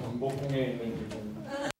경복궁에 있는 지금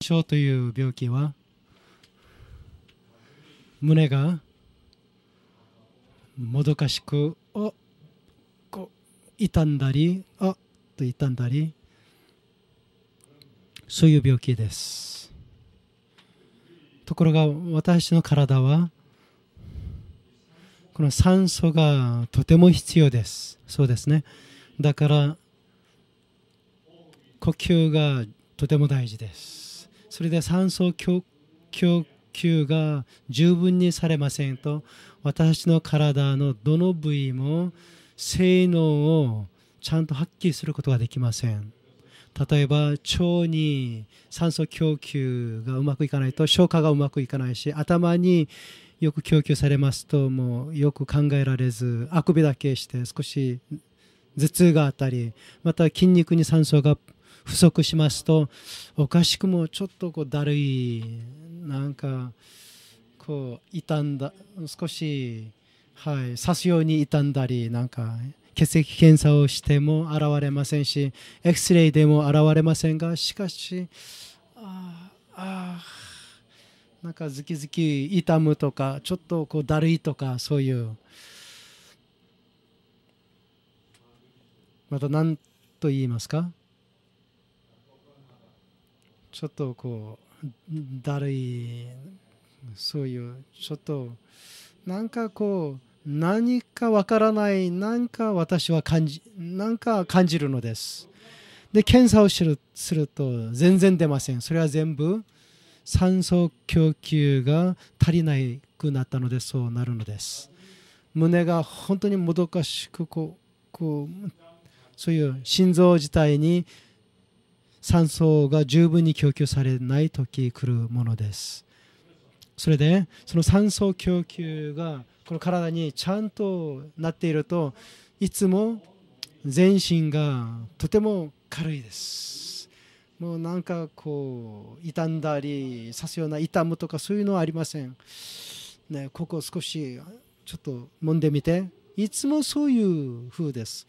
症という病気は胸がもどかしくおこ痛んだりあと痛んだりそういう病気ですところが私の体はこの酸素がとても必要ですそうですねだから呼吸がとても大事ですそれで酸素供給が十分にされませんと私の体のどの部位も性能をちゃんと発揮することができません例えば腸に酸素供給がうまくいかないと消化がうまくいかないし頭によく供給されますともうよく考えられずあくびだけして少し頭痛があったりまた筋肉に酸素が不足しますとおかしくもちょっとこうだるいなんかこう傷んだ少し、はい、刺すように傷んだりなんか血液検査をしても現れませんし X レイでも現れませんがしかしああなんかズキズキ痛むとかちょっとこうだるいとかそういうまた何と言いますかちょっとこうだるいそういうちょっとなんかこう何かわからない何か私は感じ何か感じるのですで検査をするすると全然出ませんそれは全部酸素供給が足りなくなったのでそうなるのです胸が本当にもどかしくこうこうそういう心臓自体に酸素が十分に供給されない時来るものですそれでその酸素供給がこの体にちゃんとなっているといつも全身がとても軽いですもうなんかこう傷んだり刺すような痛むとかそういうのはありません、ね、ここ少しちょっと揉んでみていつもそういう風です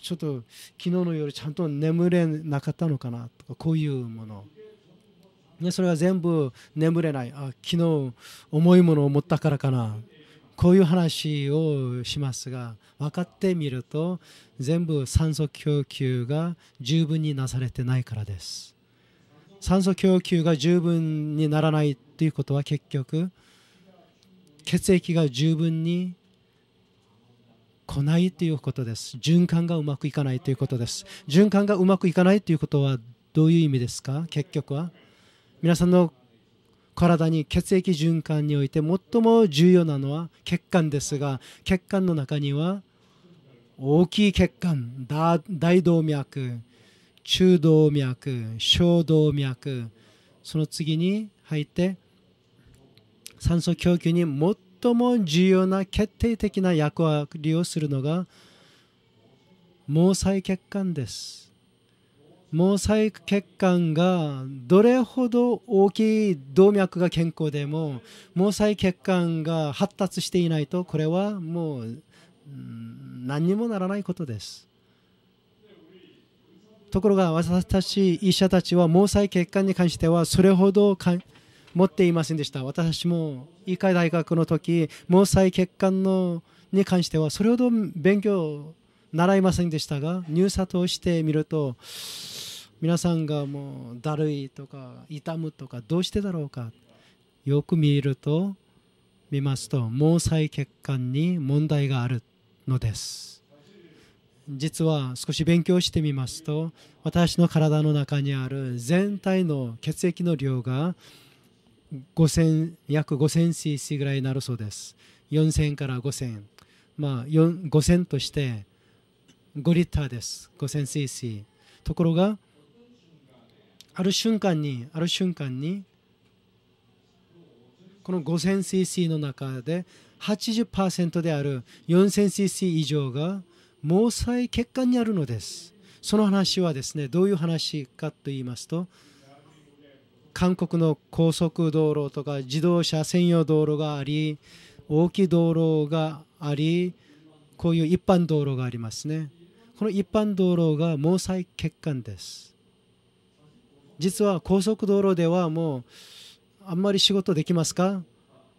ちょっと昨日の夜ちゃんと眠れなかったのかなとかこういうものそれは全部眠れないあ昨日重いものを持ったからかなこういう話をしますが分かってみると全部酸素供給が十分になされてないからです酸素供給が十分にならないということは結局血液が十分に来ないということです循環がうまくいかないということです循環がうまくいかないということはどういう意味ですか結局は皆さんの体に血液循環において最も重要なのは血管ですが血管の中には大きい血管大動脈中動脈小動脈その次に入って酸素供給に最も重要な決定的な役割をするのが毛細血管です毛細血管がどれほど大きい動脈が健康でも毛細血管が発達していないとこれはもう何にもならないことですところが私たち医者たちは毛細血管に関してはそれほどか持っていませんでした私も医科大学の時毛細血管のに関してはそれほど勉強習いませんでしたが入札をしてみると皆さんがもうだるいとか痛むとかどうしてだろうかよく見ると見ますと毛細血管に問題があるのです実は少し勉強してみますと私の体の中にある全体の血液の量が5000約 5000cc ぐらいになるそうです4000から5000まあ5000として5リッターです 5000cc ところがある瞬間にある瞬間にこの 5000cc の中で80%である 4000cc 以上が毛細血管にあるのですその話はですねどういう話かと言いますと韓国の高速道路とか自動車専用道路があり大きい道路がありこういう一般道路がありますねこの一般道路が毛細血管です実は高速道路ではもうあんまり仕事できますか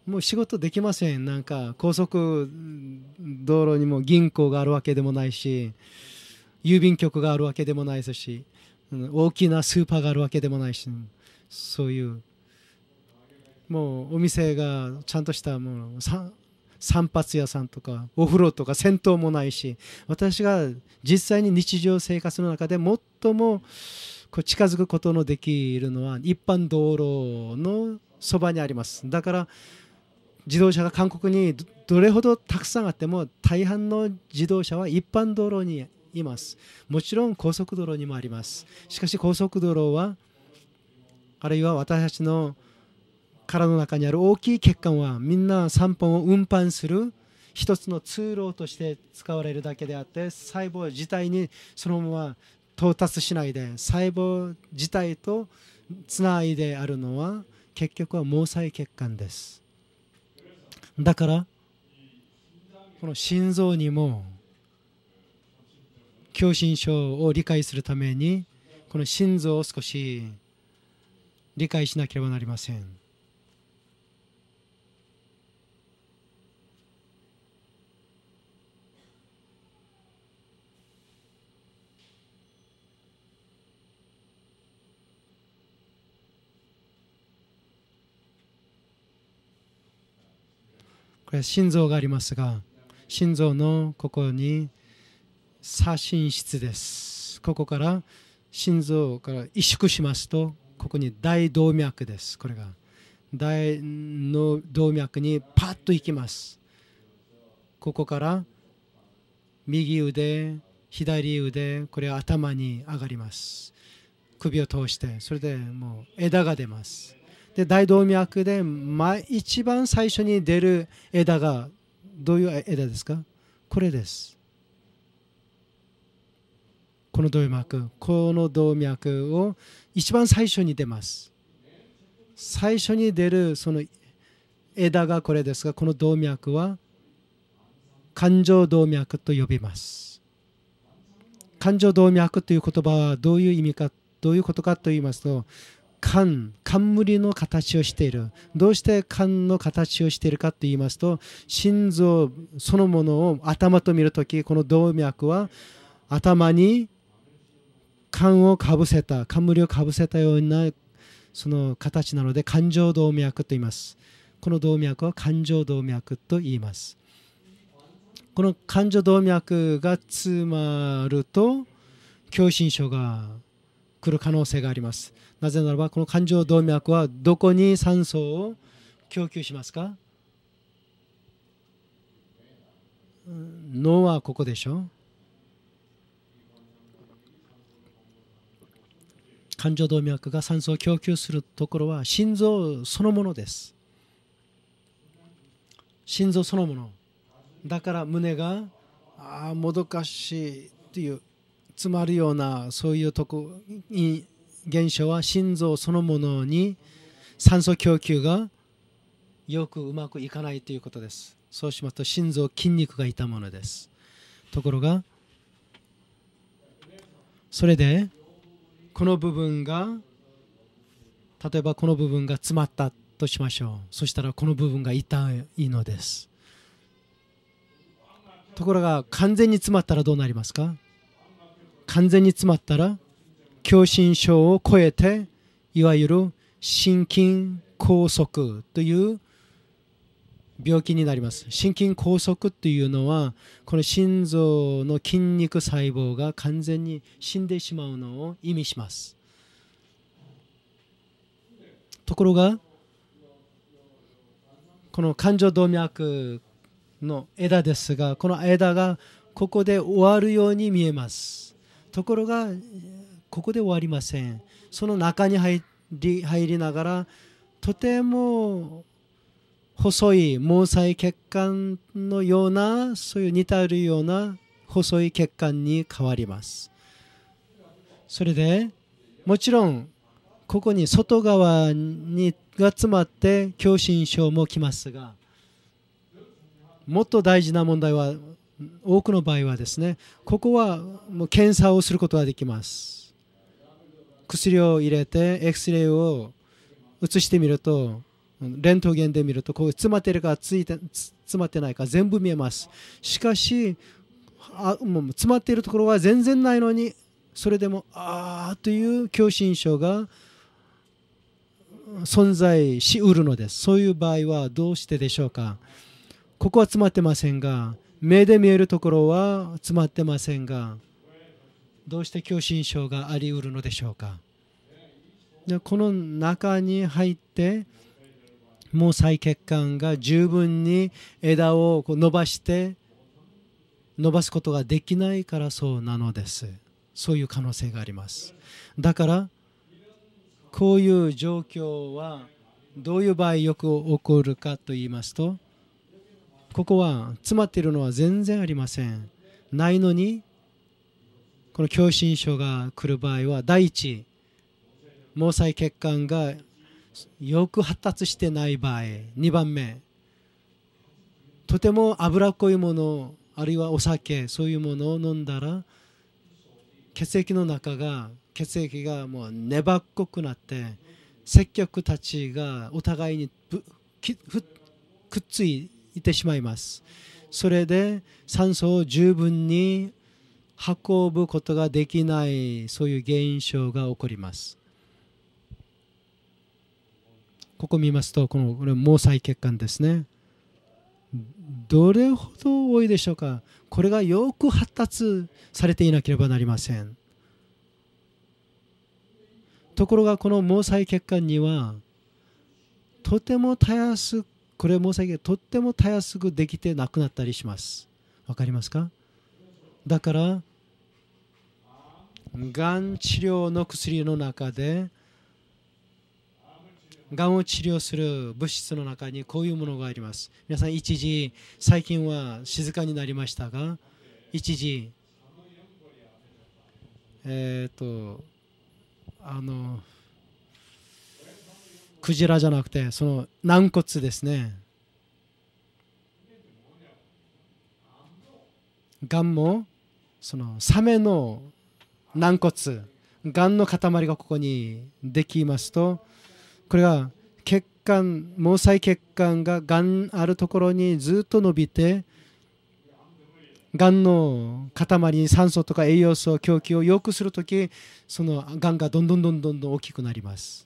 もう仕事できませんなんか高速道路にも銀行があるわけでもないし郵便局があるわけでもないですし大きなスーパーがあるわけでもないしそういうもうお店がちゃんとしたもう散髪屋さんとかお風呂とか銭湯もないし私が実際に日常生活の中で最もこう近づくことのできるのは一般道路のそばにありますだから自動車が韓国にどれほどたくさんあっても大半の自動車は一般道路にいますもちろん高速道路にもありますしかし高速道路はあるいは私たちの体の中にある大きい血管はみんな3本を運搬する一つの通路として使われるだけであって細胞自体にそのまま到達しないで細胞自体とつないであるのは結局は毛細血管ですだからこの心臓にも狭心症を理解するためにこの心臓を少し理解しなければなりません。これは心臓がありますが心臓のここに左心室ですここから心臓から萎縮しますとここに大動脈ですこれが大の動脈にパッと行きますここから右腕左腕これ頭に上がります首を通してそれでもう枝が出ますで大動脈で、ま、一番最初に出る枝がどういう枝ですかこれですこの動脈この動脈を一番最初に出ます最初に出るその枝がこれですがこの動脈は感情動脈と呼びます感情動脈という言葉はどういう意味かどういうことかと言いますと冠冠の形をしているどうして肝の形をしているかと言いますと心臓そのものを頭と見るときこの動脈は頭に冠をかぶせた冠をかぶせたようなその形なので感情動脈と言いますこの動脈は感情動脈と言いますこの感情動脈が詰まると狭心症が来る可能性がありますなぜならばこの感情動脈はどこに酸素を供給しますか脳はここでしょ冠状動脈が酸素を供給するところは心臓そのものです心臓そのものだから胸があもどかしいという詰まるようなそういうとこに現象は心臓そのものに酸素供給がよくうまくいかないということですそうしますと心臓筋肉がいたものですところがそれでこの部分が例えばこの部分が詰まったとしましょうそしたらこの部分が痛いのですところが完全に詰まったらどうなりますか完全に詰まったら狭心症を超えていわゆる心筋梗塞という病気になります心筋梗塞っていうのはこの心臓の筋肉細胞が完全に死んでしまうのを意味しますところがこの冠状動脈の枝ですがこの枝がここで終わるように見えますところがここで終わりませんその中に入り入りながらとても細い毛細血管のようなそういう似たるような細い血管に変わりますそれでもちろんここに外側にが詰まって狭心症も来ますがもっと大事な問題は多くの場合はですねここはもう検査をすることができます薬を入れて X レイを写してみるとレントゲンで見るとこう詰まってるかついて詰まってないか全部見えますしかしあもう詰まっているところは全然ないのにそれでもああという狭心症が存在しうるのですそういう場合はどうしてでしょうかここは詰まってませんが目で見えるところは詰まってませんがどうして狭心症がありうるのでしょうかでこの中に入って毛細血管が十分に枝を伸ばして伸ばすことができないからそうなのですそういう可能性がありますだからこういう状況はどういう場合よく起こるかと言いますとここは詰まっているのは全然ありませんないのにこの狭心症が来る場合は第一毛細血管がよく発達してない場合2番目とても脂っこいものあるいはお酒そういうものを飲んだら血液の中が血液がもう粘っこくなって積極たちがお互いにくっついてしまいますそれで酸素を十分に運ぶことができないそういう現象が起こりますここ見ますとこのこれ毛細血管ですねどれほど多いでしょうかこれがよく発達されていなければなりませんところがこの毛細血管にはとてもたやすくこれ毛細血とってもたやすくできてなくなったりしますわかりますかだからがん治療の薬の中でがんを治療する物質の中にこういうものがあります皆さん一時最近は静かになりましたが一時えっ、とあのクジラじゃなくてその軟骨ですねがんもそのサメの軟骨がんの塊がここにできますとこれが血管毛細血管ががんあるところにずっと伸びてがんの塊に酸素とか栄養素供給をよくするときそのがんがどんどんどんどんどん大きくなります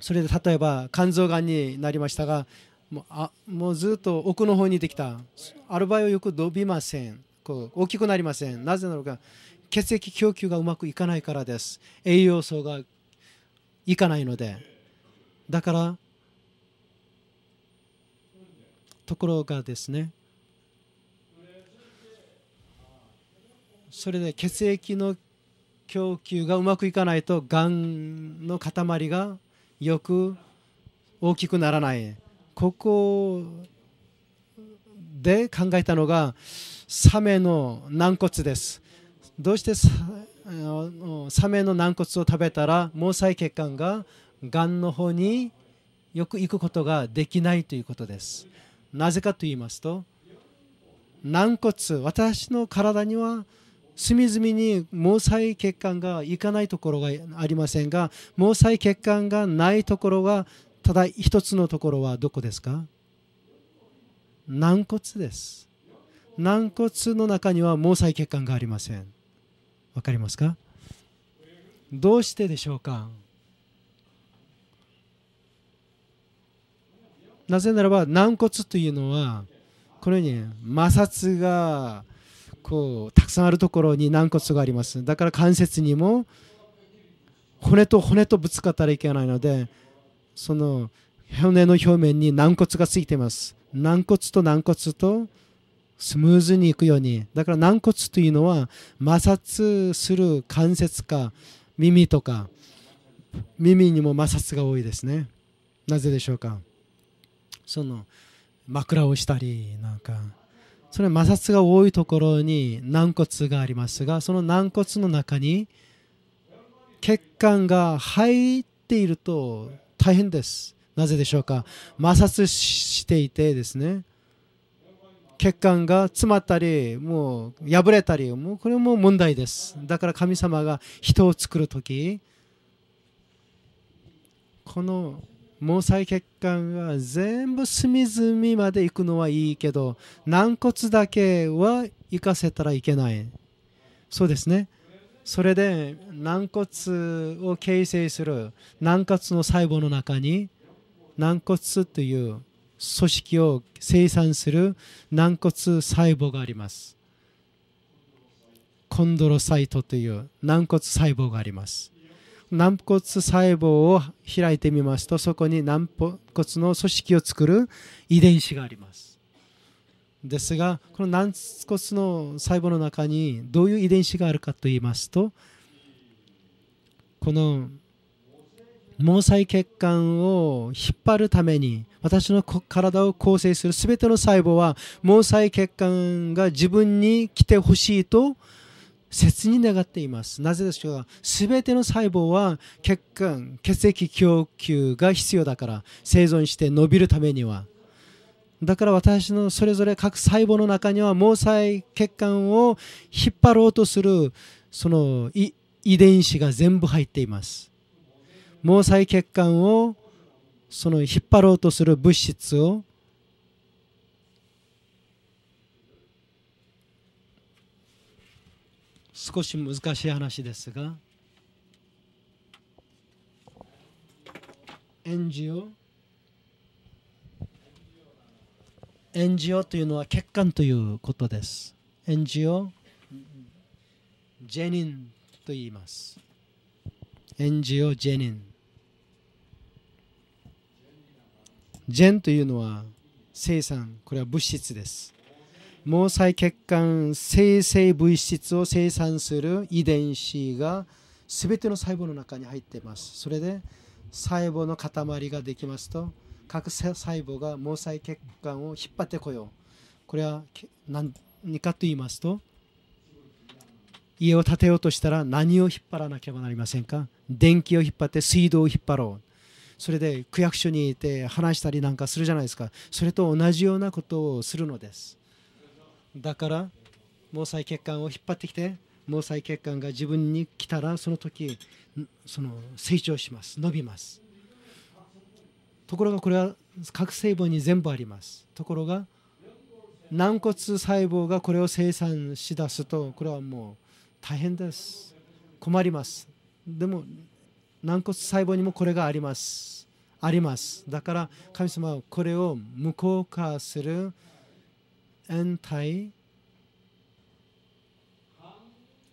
それで例えば肝臓がんになりましたがもうあもうずっと奥の方にできたアルバイオよく伸びませんこう大きくなりませんなぜなのか血液供給がうまくいかないからです栄養素がいかないのでだからところがですねそれで血液の供給がうまくいかないとがんの塊がよく大きくならないここで考えたのがサメの軟骨ですどうしてサメの軟骨を食べたら毛細血管ががんの方によく行くことができないということですなぜかと言いますと軟骨私の体には隅々に毛細血管がいかないところがありませんが毛細血管がないところはただ一つのところはどこですか軟骨です軟骨の中には毛細血管がありません分かりますかどうしてでしょうかなぜならば軟骨というのはこのように摩擦がこうたくさんあるところに軟骨がありますだから関節にも骨と骨とぶつかったらいけないのでその骨の表面に軟骨がついています軟骨と軟骨とスムーズにいくようにだから軟骨というのは摩擦する関節か耳とか耳にも摩擦が多いですねなぜでしょうかその枕をしたりなんかそれは摩擦が多いところに軟骨がありますがその軟骨の中に血管が入っていると大変ですなぜでしょうか摩擦していてですね血管が詰まったりもう破れたりもうこれも問題ですだから神様が人を作る時この毛細血管が全部隅々まで行くのはいいけど軟骨だけは行かせたらいけないそうですねそれで軟骨を形成する軟骨の細胞の中に軟骨という組織を生産する軟骨細胞がありますコンドロサイトという軟骨細胞があります軟骨細胞を開いてみますとそこに軟骨の組織を作る遺伝子がありますですがこの軟骨の細胞の中にどういう遺伝子があるかと言いますとこの毛細血管を引っ張るために私の体を構成する全ての細胞は毛細血管が自分に来てほしいと切に願っていますなぜでしょうか全ての細胞は血管血液供給が必要だから生存して伸びるためにはだから私のそれぞれ各細胞の中には毛細血管を引っ張ろうとするその遺伝子が全部入っています毛細血管をその引っ張ろうとする物質を少し難しい話ですがエンジオエンジオというのは血管ということですエンジオジェニンと言いますエンジオジェニンジェンというのは生産これは物質です毛細血管生成物質を生産する遺伝子が全ての細胞の中に入っていますそれで細胞の塊ができますと各細胞が毛細血管を引っ張ってこようこれは何かと言いますと家を建てようとしたら何を引っ張らなければなりませんか電気を引っ張って水道を引っ張ろうそれで区役所にいて話したりなんかするじゃないですかそれと同じようなことをするのですだから毛細血管を引っ張ってきて毛細血管が自分に来たらその時その成長します伸びますところがこれは各細胞に全部ありますところが軟骨細胞がこれを生産しだすとこれはもう大変です困りますでも軟骨細胞にもこれがありますありますだから神様はこれを無効化する延滞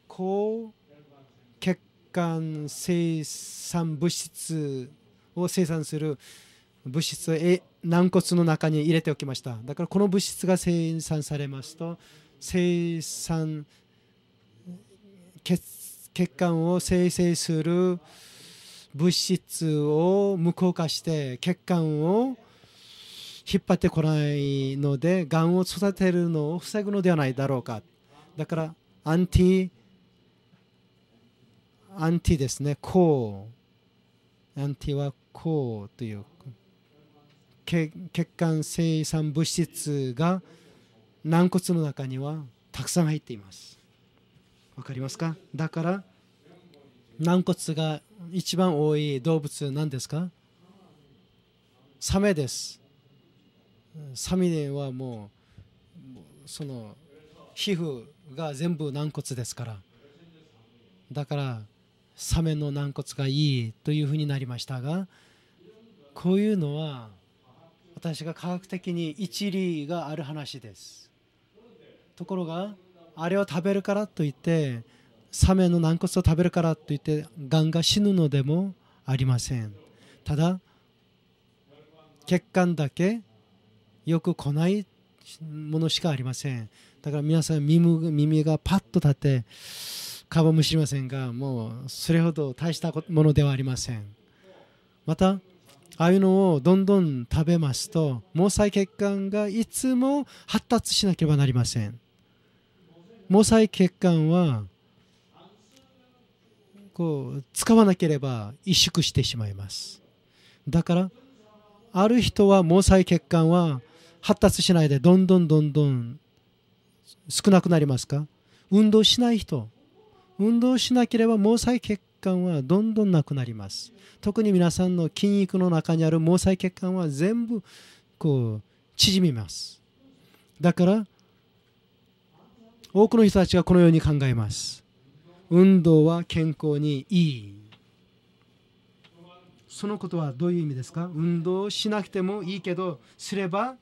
抗血管生産物質を生産する物質を軟骨の中に入れておきましただからこの物質が生産されますと生産血血管を生成する物質を無効化して血管を引っ張ってこないのでがんを育てるのを防ぐのではないだろうかだからアンティアンティですね抗アンティは抗という血管生産物質が軟骨の中にはたくさん入っていますわかりますかだから軟骨が一番多い動物なんですかサメです。サメはもうその皮膚が全部軟骨ですからだからサメの軟骨がいいというふうになりましたがこういうのは私が科学的に一理がある話ですところがあれを食べるからといってサメの軟骨を食べるからといってがんが死ぬのでもありませんただ血管だけよく来ないものしかありませんだから皆さん耳耳がパッと立ってかばもしりませんがもうそれほど大したものではありませんまたああいうのをどんどん食べますと毛細血管がいつも発達しなければなりません毛細血管はこう使わなければ萎縮してしまいますだからある人は毛細血管は発達しないでどんどんどんどん少なくなりますか運動しない人運動しなければ毛細血管はどんどんなくなります特に皆さんの筋肉の中にある毛細血管は全部こう縮みますだから多くの人たちがこのように考えます運動は健康にいいそのことはどういう意味ですか運動しなくてもいいけどすれば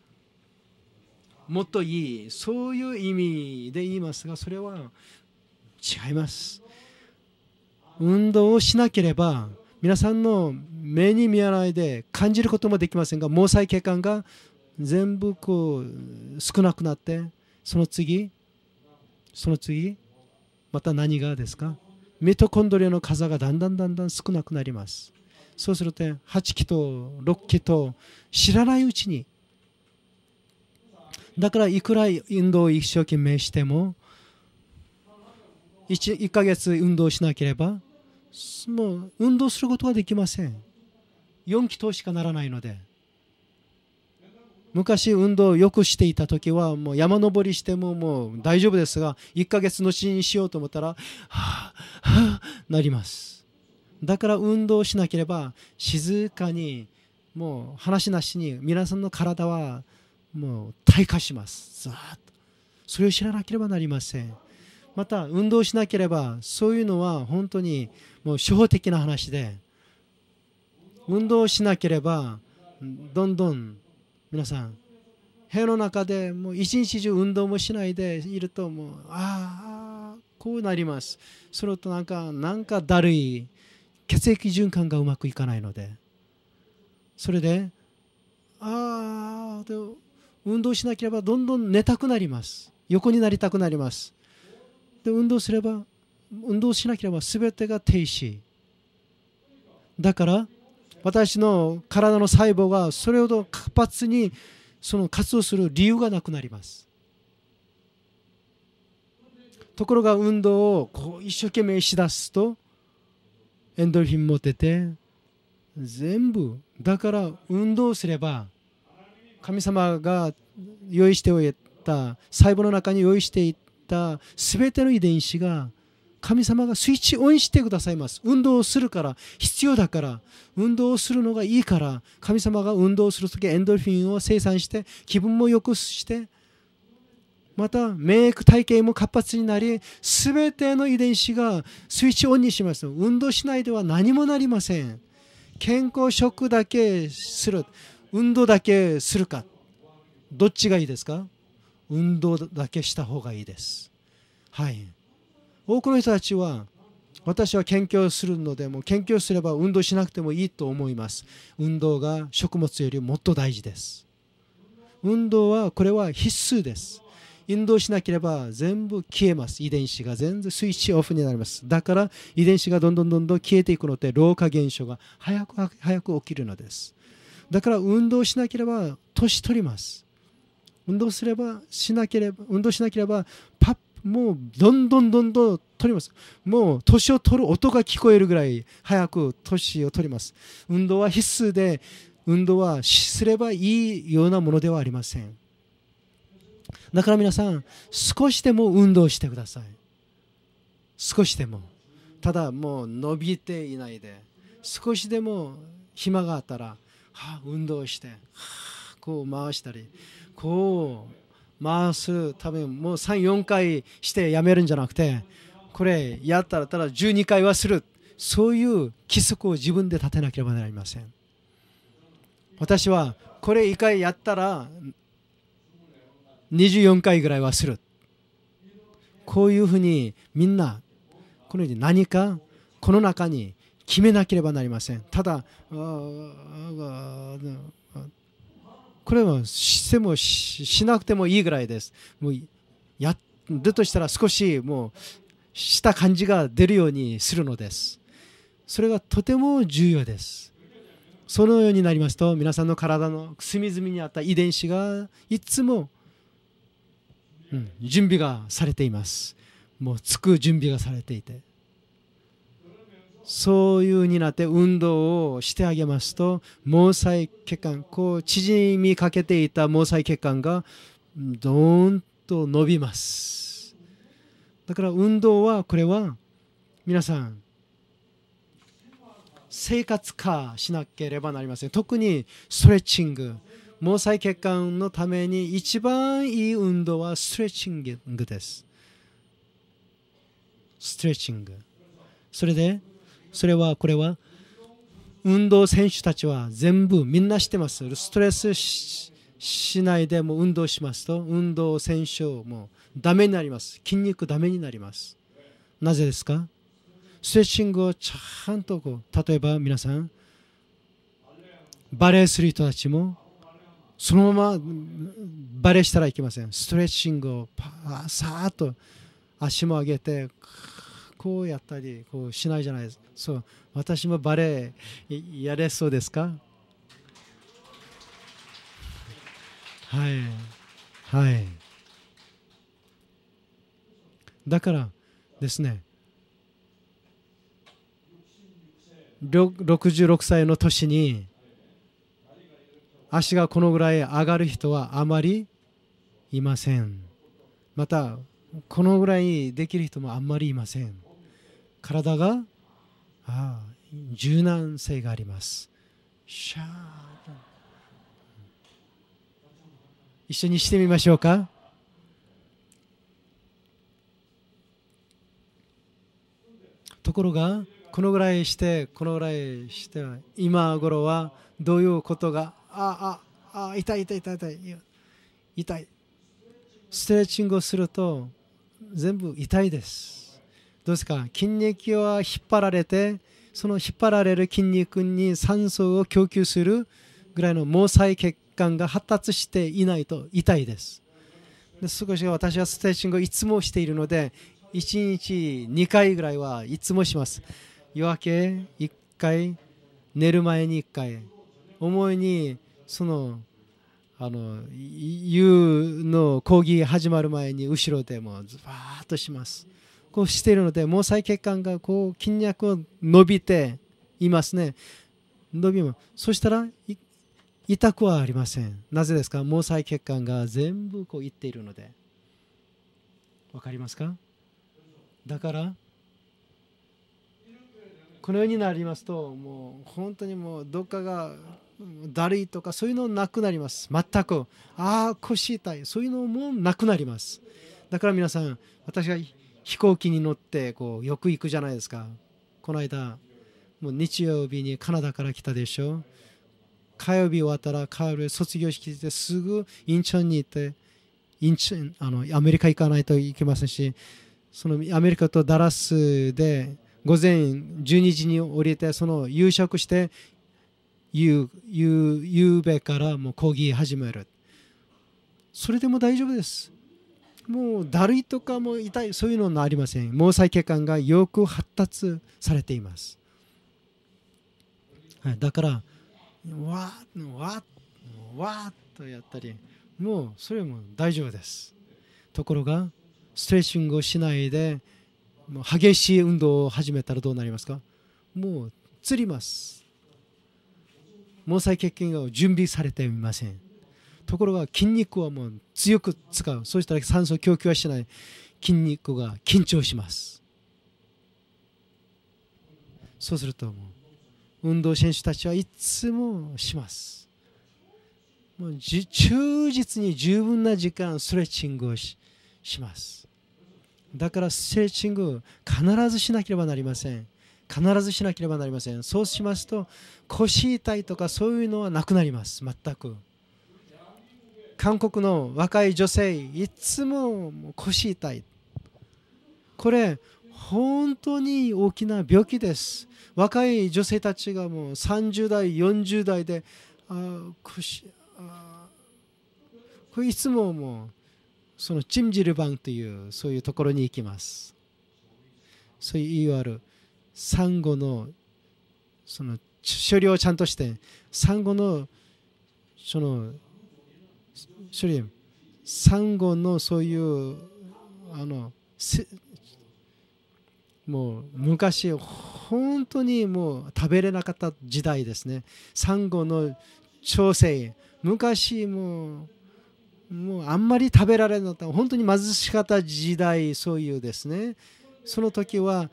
もっといいそういう意味で言いますがそれは違います運動をしなければ皆さんの目に見えないで感じることもできませんが毛細血管が全部こう少なくなってその次その次また何がですかミトコンドリアの数がだんだんだんだん少なくなりますそうすると8期と6期と知らないうちにだからいくら運動を一生懸命しても 1, 1ヶ月運動しなければもう運動することはできません4気筒しかならないので昔運動をよくしていた時はもう山登りしてももう大丈夫ですが1ヶ月のちにしようと思ったらはあはあなりますだから運動しなければ静かにもう話なしに皆さんの体はもう退化しますざっとそれを知らなければなりませんまた運動しなければそういうのは本当にもう初歩的な話で運動しなければどんどん皆さん部屋の中でもう一日中運動もしないでいるともうああこうなりますそれとなんかなんかだるい血液循環がうまくいかないのでそれでああ運動しなければどんどん寝たくなります横になりたくなりますで運動すれば運動しなければ全てが停止だから私の体の細胞がそれほど活発にその活動する理由がなくなりますところが運動をこう一生懸命しだすとエンドルフィンも出て全部だから運動すれば神様が用意しておいた細胞の中に用意していた全ての遺伝子が神様がスイッチオンしてくださいます運動をするから必要だから運動をするのがいいから神様が運動する時エンドルフィンを生産して気分も良くしてまた免疫体系も活発になり全ての遺伝子がスイッチオンにします運動しないでは何もなりません健康食だけする運動だけするかどっちがいいですか運動だけした方がいいですはい多くの人たちは私は研究するのでも研究すれば運動しなくてもいいと思います運動が食物よりもっと大事です運動はこれは必須です運動しなければ全部消えます遺伝子が全然スイッチオフになりますだから遺伝子がどんどんどんどん消えていくので老化現象が早く早く起きるのですだから運動しなければ年取ります運動すればしなければ運動しなければパッもうどんどんどんどん取りますもう年を取る音が聞こえるぐらい早く年を取ります運動は必須で運動はすればいいようなものではありませんだから皆さん少しでも運動してください少しでもただもう伸びていないで少しでも暇があったら、はあ、運動して、はあ、こう回したりこう回す多分もう34回してやめるんじゃなくてこれやったらただ12回はするそういう規則を自分で立てなければなりません私はこれ1回やったら24回ぐらいはするこういうふうにみんなこのように何かこの中に決めなければなりませんただこれはしてもしなくてもいいぐらいです。もうやるとしたら少しもうした感じが出るようにするのです。それがとても重要です。そのようになりますと皆さんの体の隅々にあった遺伝子がいつも、うん、準備がされています。もうつく準備がされていて。そういうになって運動をしてあげますと毛細血管こう縮みかけていた毛細血管がどーんと伸びますだから運動はこれは皆さん生活化しなければなりません特にストレッチング毛細血管のために一番いい運動はストレッチングですストレッチングそれでそれはこれは運動選手たちは全部みんなしてますストレスしないでも運動しますと運動選手もダメになります筋肉ダメになりますなぜですかストレッチングをちゃんとこう例えば皆さんバレーする人たちもそのままバレーしたらいけませんストレッチングをさーっと足も上げてこうやったりこうしないじゃないですかそう私もバレエやれそうですかはいはいだからですね66歳の年に足がこのぐらい上がる人はあまりいませんまたこのぐらいできる人もあんまりいません体があ柔軟性がありますシャー一緒にしてみましょうかところがこのぐらいしてこのぐらいして今頃はどういうことがあああ痛い痛い痛い痛い痛いストレッチングをすると全部痛いですどうですか筋肉は引っ張られてその引っ張られる筋肉に酸素を供給するぐらいの毛細血管が発達していないと痛いですで少し私はステレッチングをいつもしているので1日2回ぐらいはいつもします夜明け1回寝る前に1回思いにそのあの U の講義始まる前に後ろでもずばーっとします。こうしているので毛細血管がこう筋肉を伸びていますね伸びますそしたら痛くはありませんなぜですか毛細血管が全部こういっているのでわかりますかだからこのようになりますともう本当にもうどっかがだるいとかそういうのなくなります全くああ腰痛いそういうのもなくなりますだから皆さん私が飛行機に乗ってこうよく行くじゃないですかこの間もう日曜日にカナダから来たでしょ火曜日終わったら帰る卒業式ですぐインチョンに行ってインチョンあのアメリカ行かないといけませんしそのアメリカとダラスで午前12時に降りてその夕食して夕夕べからもう講義始めるそれでも大丈夫ですもうだるいとかも痛いそういうのはありません毛細血管がよく発達されています、はい、だからわーわーわーとやったりもうそれも大丈夫ですところがストレッシングをしないでもう激しい運動を始めたらどうなりますかもうつります毛細血管が準備されていませんところが筋肉はもう強く使うそうしたら酸素供給はしない筋肉が緊張しますそうするともう運動選手たちはいつもしますもう忠実に十分な時間ストレッチングをしますだからストレッチング必ずしなければなりません必ずしなければなりませんそうしますと腰痛いとかそういうのはなくなります全く。韓国の若い女性いつも腰痛いこれ本当に大きな病気です若い女性たちがもう30代40代であ腰あこれいつももうそのチムジルバンというそういうところに行きますそういういわゆる産後のその処理をちゃんとして産後のその主サンゴのそういうあのもう昔本当にもう食べれなかった時代ですねサンゴの調整昔もうもうあんまり食べられなかった本当に貧しかった時代そういうですねその時は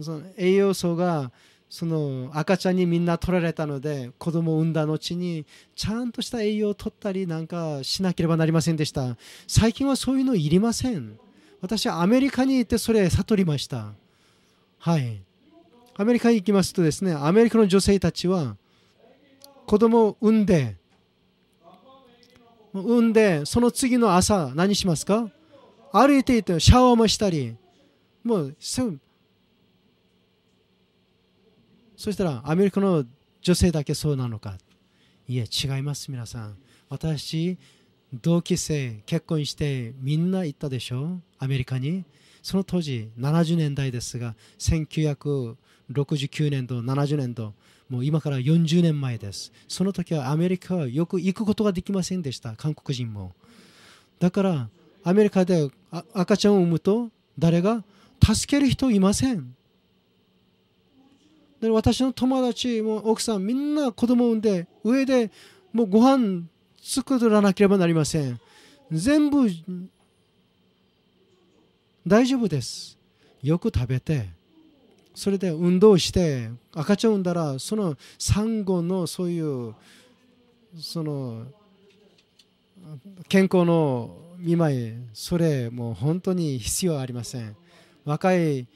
その栄養素がその赤ちゃんにみんな取られたので子供を産んだ後にちゃんとした栄養を取ったりなんかしなければなりませんでした最近はそういうのいりません私はアメリカに行ってそれ悟りましたはいアメリカに行きますとですねアメリカの女性たちは子供を産んで産んでその次の朝何しますか歩いていてシャワーもしたりもうすぐそしたらアメリカの女性だけそうなのかいや違います皆さん私同期生結婚してみんな行ったでしょアメリカにその当時70年代ですが1969年度70年度もう今から40年前ですその時はアメリカはよく行くことができませんでした韓国人もだからアメリカで赤ちゃんを産むと誰が助ける人いませんで私の友達も奥さんみんな子供産んで上でもうご飯作らなければなりません全部大丈夫ですよく食べてそれで運動して赤ちゃん産んだらその産後のそういうその健康の見舞いそれもう本当に必要ありません若い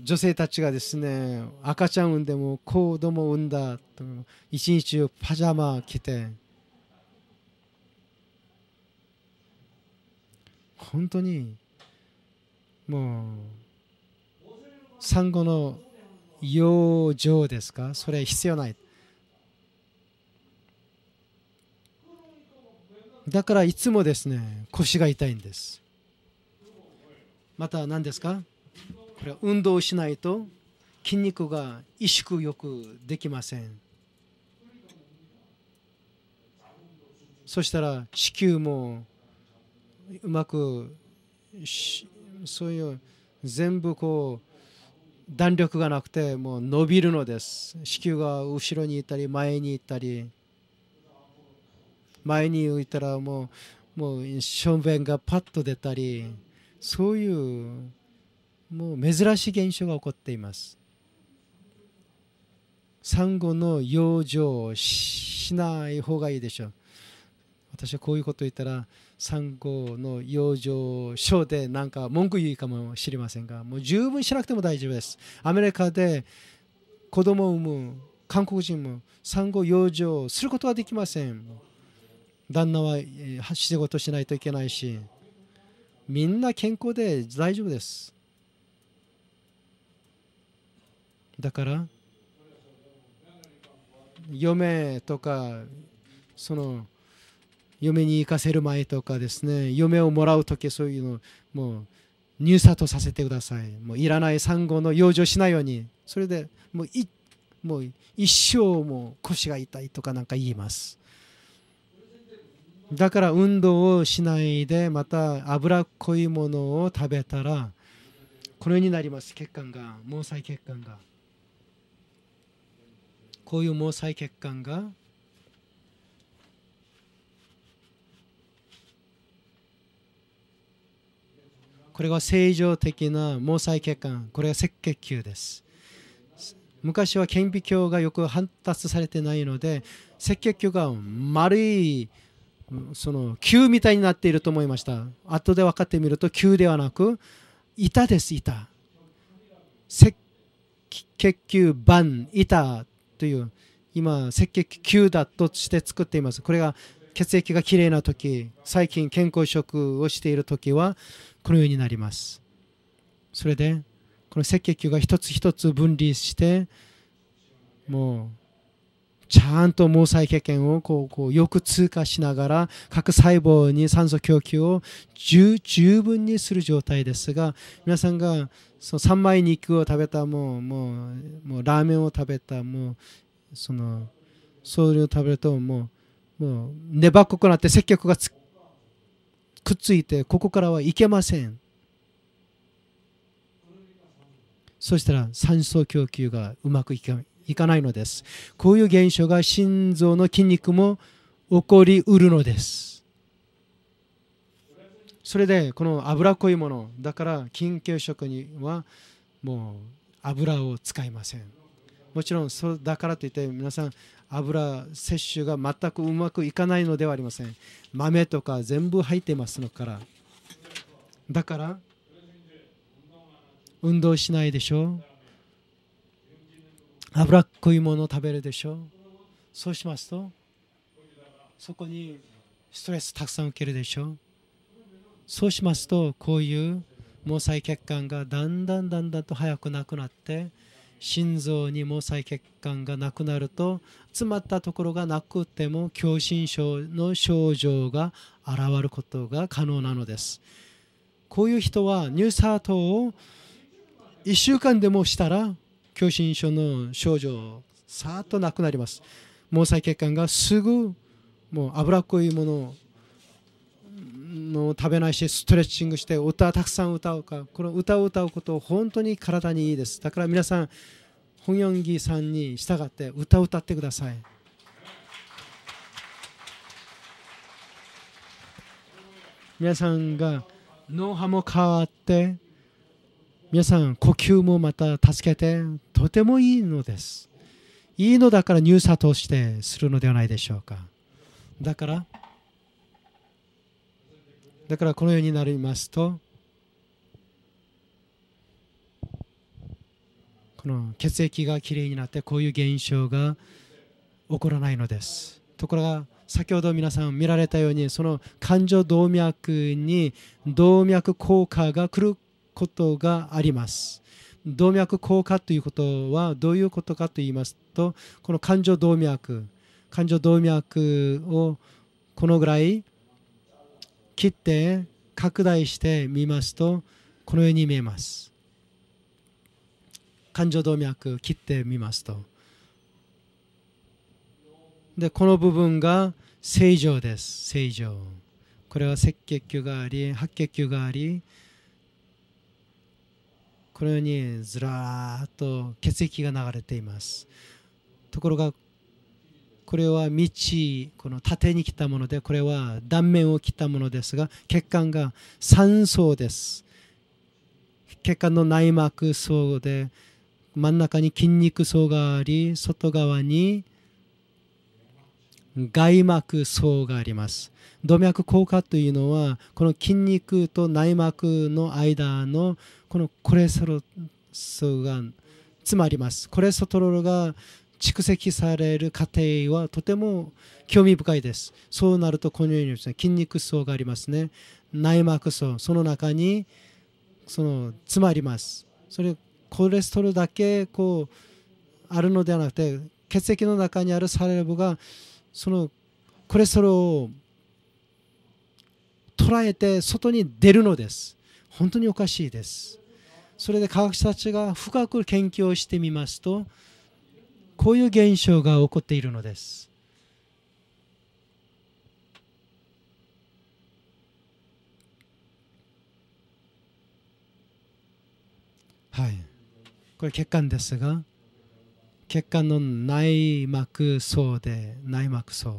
女性たちがですね赤ちゃん産んでも子供産んだと一日中パジャマ着て本当にもう産後の養生ですかそれ必要ないだからいつもですね腰が痛いんですまた何ですかこれは運動しないと筋肉が萎縮よくできませんそしたら子宮もうまくそういう全部こう弾力がなくてもう伸びるのです子宮が後ろにいたり前に行ったり前に浮いたらもうもう小便がパッと出たりそういうもう珍しい現象が起こっています産後の養生をしない方がいいでしょう私はこういうこと言ったら産後の養生所でなんか文句言うかもしれませんがもう十分しなくても大丈夫ですアメリカで子供を産む韓国人も産後養生することはできません旦那は仕事しないといけないしみんな健康で大丈夫ですだから嫁とかその嫁に行かせる前とかですね嫁をもらう時そういうのもう入札とさせてくださいもういらない産後の養生しないようにそれでもういもう一生も腰が痛いとかなんか言いますだから運動をしないでまた脂っこいものを食べたらこのようになります血管が毛細血管が。こういう毛細血管がこれは正常的な毛細血管これは赤血球です昔は顕微鏡がよく発達されてないので赤血球が丸いその球みたいになっていると思いました後で分かってみると球ではなく板です板赤血球板板という今赤血球だとして作っていますこれが血液がきれいな時最近健康食をしている時はこのようになりますそれでこの赤血球が一つ一つ分離してもうちゃんと毛細血管をこうこうよく通過しながら各細胞に酸素供給を十分にする状態ですが皆さんがその三枚肉を食べたもうもうもうラーメンを食べたもうそのそういうを食べるともうもう粘っこくなって接客がくっついてここからはいけませんそしたら酸素供給がうまくいかいかないのですこういう現象が心臓の筋肉も起こりうるのですそれでこの脂っこいものだから緊急食にはもう油を使いませんもちろんそだからといって皆さん油摂取が全くうまくいかないのではありません豆とか全部入ってますのからだから運動しないでしょ脂っこいものを食べるでしょうそうしますとそこにストレスたくさん受けるでしょうそうしますとこういう毛細血管がだんだんだんだんと早くなくなって心臓に毛細血管がなくなると詰まったところがなくても狭心症の症状が現ることが可能なのですこういう人はニューートを1週間でもしたら狭心症の症状さっとなくなります毛細血管がすぐもう脂っこいものを食べないしストレッチングして歌たくさん歌うかこの歌を歌うこと本当に体にいいですだから皆さん本四ンギさんに従って歌を歌ってください皆さんが脳波も変わって皆さん呼吸もまた助けてとてもいいのですいいのだから入札としてするのではないでしょうかだからだからこのようになりますとこの血液がきれいになってこういう現象が起こらないのですところが先ほど皆さん見られたようにその感情動脈に動脈硬化が来ることがあります動脈硬化ということはどういうことかと言いますとこの感情動脈感情動脈をこのぐらい切って拡大してみますとこのように見えます感情動脈切ってみますとでこの部分が正常です正常これは赤血球があり白血球がありこのようにずらっと血液が流れていますところがこれは道この縦に来たものでこれは断面を切ったものですが血管が3層です血管の内膜層で真ん中に筋肉層があり外側に外膜層があります動脈硬化というのはこの筋肉と内膜の間のこのコレソロスがつまりますコレソトロールが蓄積される過程はとても興味深いですそうなるとこのように筋肉層がありますね内膜層その中にその詰まりますそれコレステロールだけこうあるのではなくて血液の中にあるサレブがそのコレステロールを捉えて外に出るのです本当におかしいですそれで科学者たちが深く研究をしてみますとこういう現象が起こっているのです。はい、これ血管ですが血管の内膜層で内膜層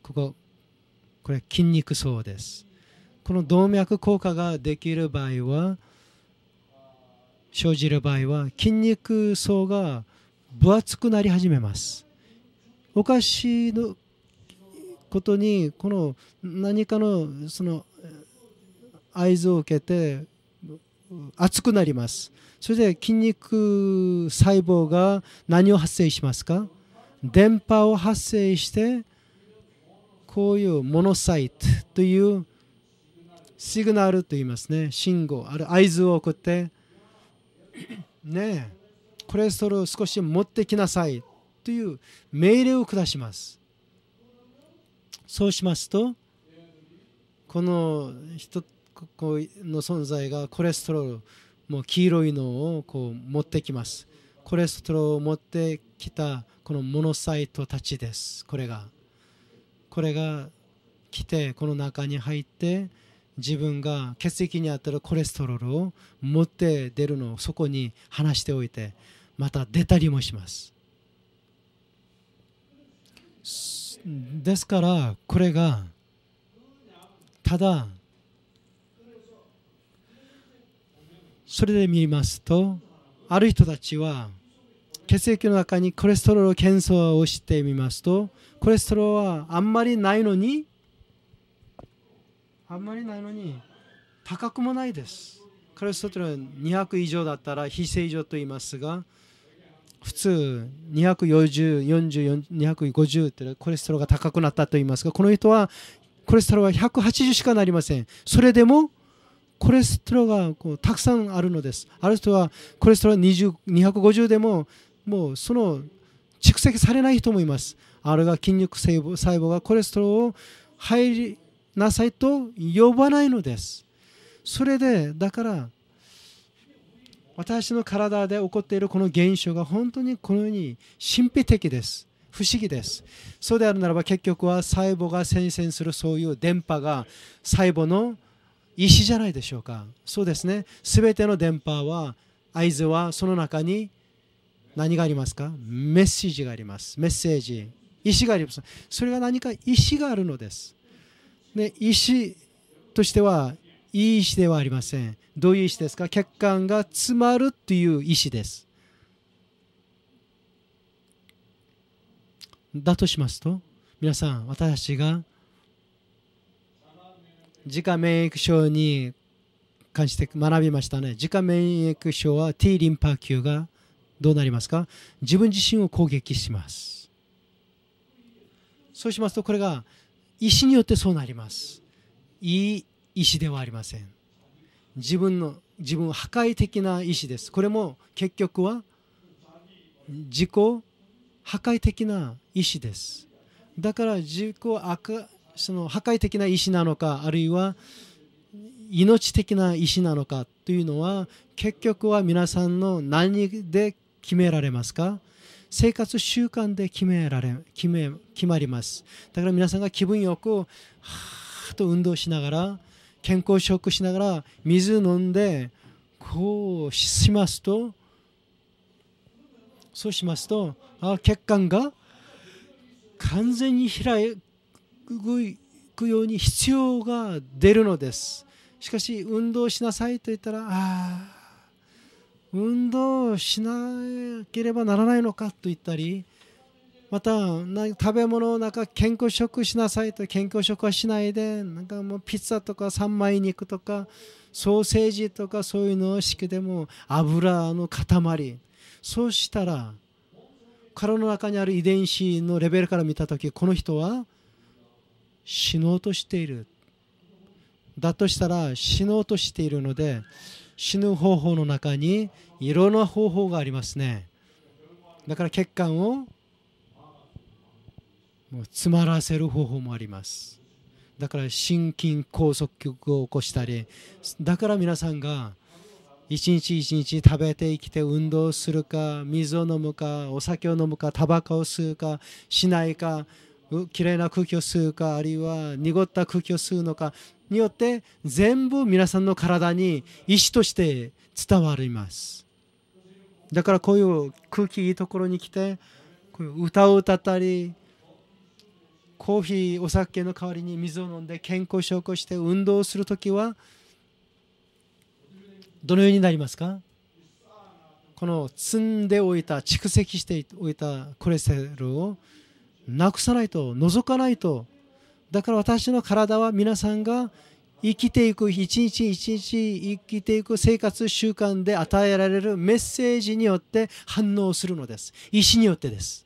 こここれ筋肉層ですこの動脈硬化ができる場合は生じる場合は筋肉層が分厚くなり始めますおかしのことにこの何かのその合図を受けて熱くなりますそれで筋肉細胞が何を発生しますか電波を発生してこういうモノサイトというシグナルといいますね信号ある合図を送って ねコレステロール少し持ってきなさいという命令を下しますそうしますとこの人の存在がコレステロールもう黄色いのをこう持ってきますコレステロールを持ってきたこのモノサイトたちですこれがこれが来てこの中に入って自分が血液にあたるコレステロールを持って出るのをそこに話しておいてまた出たりもしますですからこれがただそれで見ますとある人たちは血液の中にコレステロール検査をしてみますとコレステロールはあんまりないのにあんまりないのに高くもないですカリストロいうは200以上だったら非正常と言いますが普通2404050ってコレステロールが高くなったと言いますがこの人はコレステロールは180しかなりませんそれでもコレステロールがこうたくさんあるのですある人はコレステロール2 5 0でももうその蓄積されない人もいますあれが筋肉細胞がコレステロールを入りなさいと呼ばないのです。それで、だから、私の体で起こっているこの現象が本当にこのように神秘的です。不思議です。そうであるならば結局は細胞が戦線するそういう電波が細胞の石じゃないでしょうか。そうですね。すべての電波は、合図はその中に何がありますかメッセージがあります。メッセージ。石があります。それが何か石があるのです。で石としてはいい石ではありませんどういう石ですか血管が詰まるという石ですだとしますと皆さん私が自家免疫症に関して学びましたね自家免疫症は T リンパ球がどうなりますか自分自身を攻撃しますそうしますとこれが石によってそうなりますいい意思ではありません自分の自分破壊的な意思ですこれも結局は自己破壊的な意思ですだから自己悪その破壊的な意思なのかあるいは命的な意思なのかというのは結局は皆さんの何で決められますか生活習慣で決められ決め決まりますだから皆さんが気分よくはーと運動しながら健康食しながら水飲んでこうしますとそうしますとあ血管が完全に開くように必要が出るのですしかし運動しなさいと言ったらああ運動しなければならないのかと言ったりまた食べ物をなんか健康食しなさいと健康食はしないでなんかもうピッツァとか三枚肉とかソーセージとかそういうのを敷くでも油の塊そうしたら体の中にある遺伝子のレベルから見た時この人は死のうとしているだとしたら死のうとしているので死ぬ方法の中にいろんな方法がありますねだから血管をもう詰まらせる方法もありますだから心筋梗塞を起こしたりだから皆さんが一日一日食べて生きて運動するか水を飲むかお酒を飲むかタバコを吸うかしないかきれいな空気を吸うかあるいは濁った空気を吸うのかによって全部皆さんの体に意志として伝わりますだからこういう空気いいところに来てこういう歌を歌ったりコーヒーお酒の代わりに水を飲んで健康証拠して運動する時はどのようになりますかこの積んでおいた蓄積しておいたコレステロールをなくさないと覗かないとだから私の体は皆さんが生きていく一日一日生きていく生活習慣で与えられるメッセージによって反応するのです意思によってです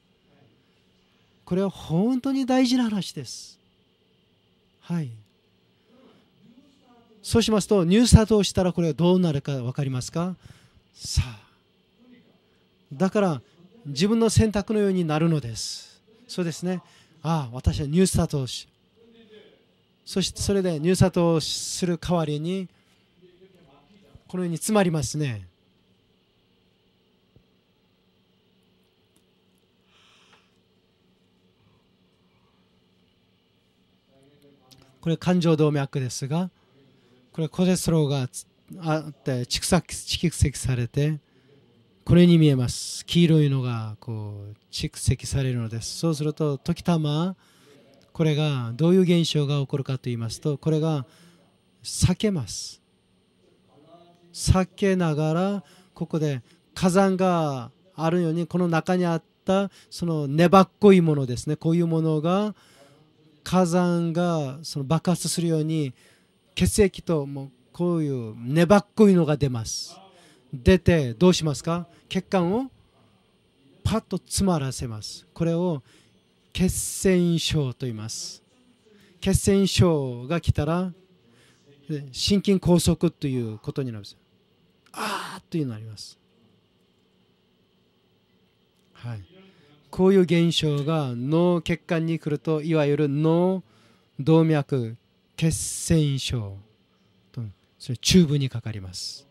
これは本当に大事な話ですはいそうしますとニュースタートをしたらこれはどうなるか分かりますかさあだから自分の選択のようになるのですそうですねああ私はニュースタートをしそしてそれでニュースタートをする代わりにこのように詰まりますねこれ感情動脈ですがこれコレステロールがあって蓄積されてこれに見えます黄色いのがこう蓄積されるのですそうすると時たまこれがどういう現象が起こるかと言いますとこれが避けます避けながらここで火山があるようにこの中にあったその粘っこいものですねこういうものが火山がその爆発するように血液ともこういう粘っこいのが出ます出てどうしますか血管をパッと詰まらせますこれを血栓症と言います血栓症が来たら心筋梗塞ということになるんですああというのになりますはいこういう現象が脳血管に来るといわゆる脳動脈血栓症とそれチューブにかかります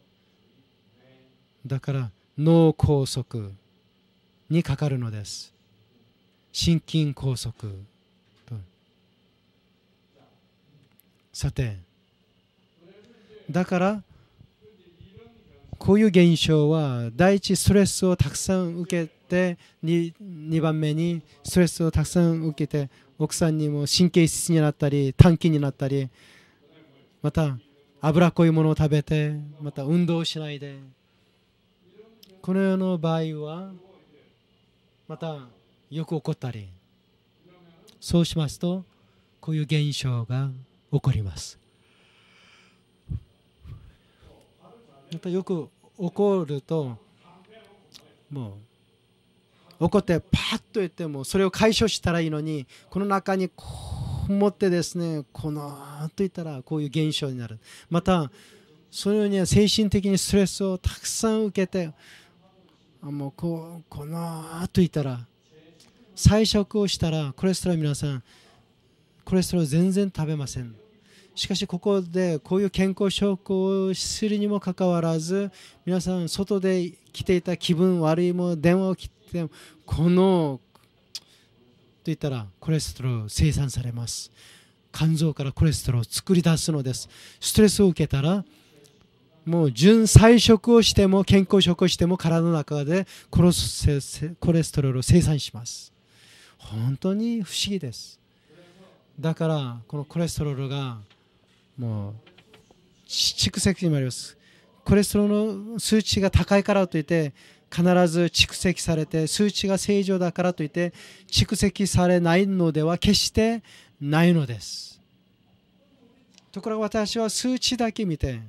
だから脳梗塞にかかるのです心筋梗塞さてだからこういう現象は第一ストレスをたくさん受けて 2, 番目にストレスをたくさん受けて奥さんにも神経質になったり短気になったりまた脂っこいものを食べてまた運動しないでこの世の場合はまたよく起こったりそうしますとこういう現象が起こりますまたよく起こるともう怒ってパッと言ってもそれを解消したらいいのにこの中にこう持ってですねこのと言ったらこういう現象になるまたそのようには精神的にストレスをたくさん受けてもうこうこのあといたら菜食をしたらコレステロール皆さんコレステロール全然食べませんしかしここでこういう健康証拠をするにもかかわらず皆さん外で来ていた気分悪いも電話を切ってもこのと言ったらコレステロール生産されます肝臓からコレステロールを作り出すのですストレスを受けたらもう純菜食をしても健康食をしても体の中でコレステロールを生産します本当に不思議ですだからこのコレステロールがもう蓄積にもありますコレステロールの数値が高いからといって必ず蓄積されて数値が正常だからといって蓄積されないのでは決してないのですところが私は数値だけ見て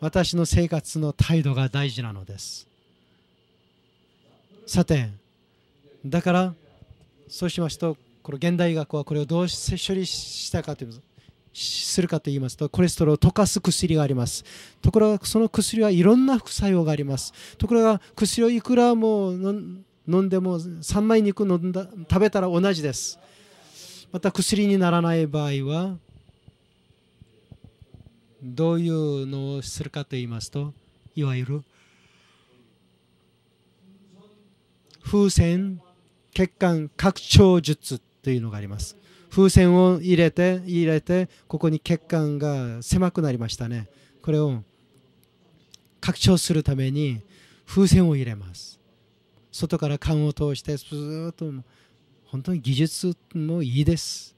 私の生活の態度が大事なのですさてだからそうしますとこの現代医学はこれをどう処理したかというするかと言いますとコレステロールを溶かす薬がありますところがその薬はいろんな副作用がありますところが薬をいくらも飲んでも3枚肉飲んだ食べたら同じですまた薬にならない場合はどういうのをするかと言いますといわゆる風船血管拡張術というのがあります風船を入れて入れてここに血管が狭くなりましたねこれを拡張するために風船を入れます外から管を通してずっと本当に技術もいいです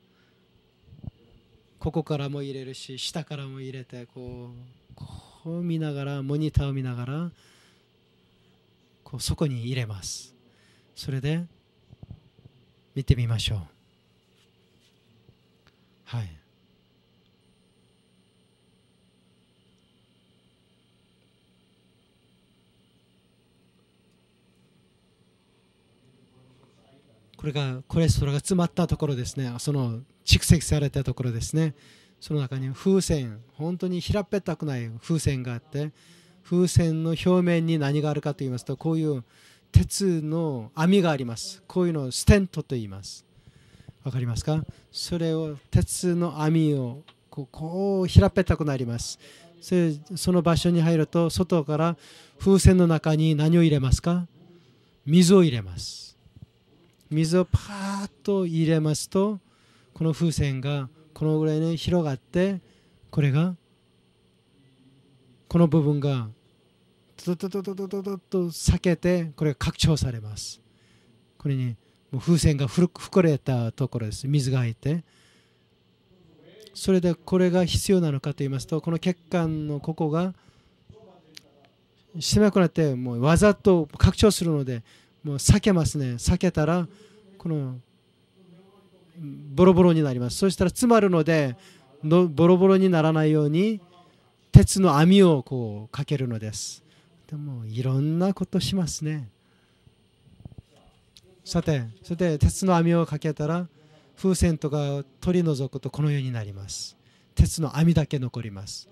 ここからも入れるし下からも入れてこうこう見ながらモニターを見ながらこうそこに入れますそれで見てみましょうはいこれがコレステロールが詰まったところですねその蓄積されたところですねその中に風船本当に平っぺったくない風船があって風船の表面に何があるかと言いますとこういう鉄の網がありますこういうのをステントと言いますわかりますかそれを鉄の網をこう平っぺったくなりますそれその場所に入ると外から風船の中に何を入れますか水を入れます水をパーッと入れますとこの風船がこのぐらいに広がってこれがこの部分がトトトトトトトと裂けてこれが拡張されますこれにもう風船が膨れたところです水が入ってそれでこれが必要なのかと言いますとこの血管のここが狭くなってもうわざと拡張するのでもう避けますね避けたらこのボロボロになりますそしたら詰まるのでのボロボロにならないように鉄の網をこうかけるのですでもいろんなことしますねさてそれで鉄の網をかけたら風船とか取り除くとこのようになります鉄の網だけ残ります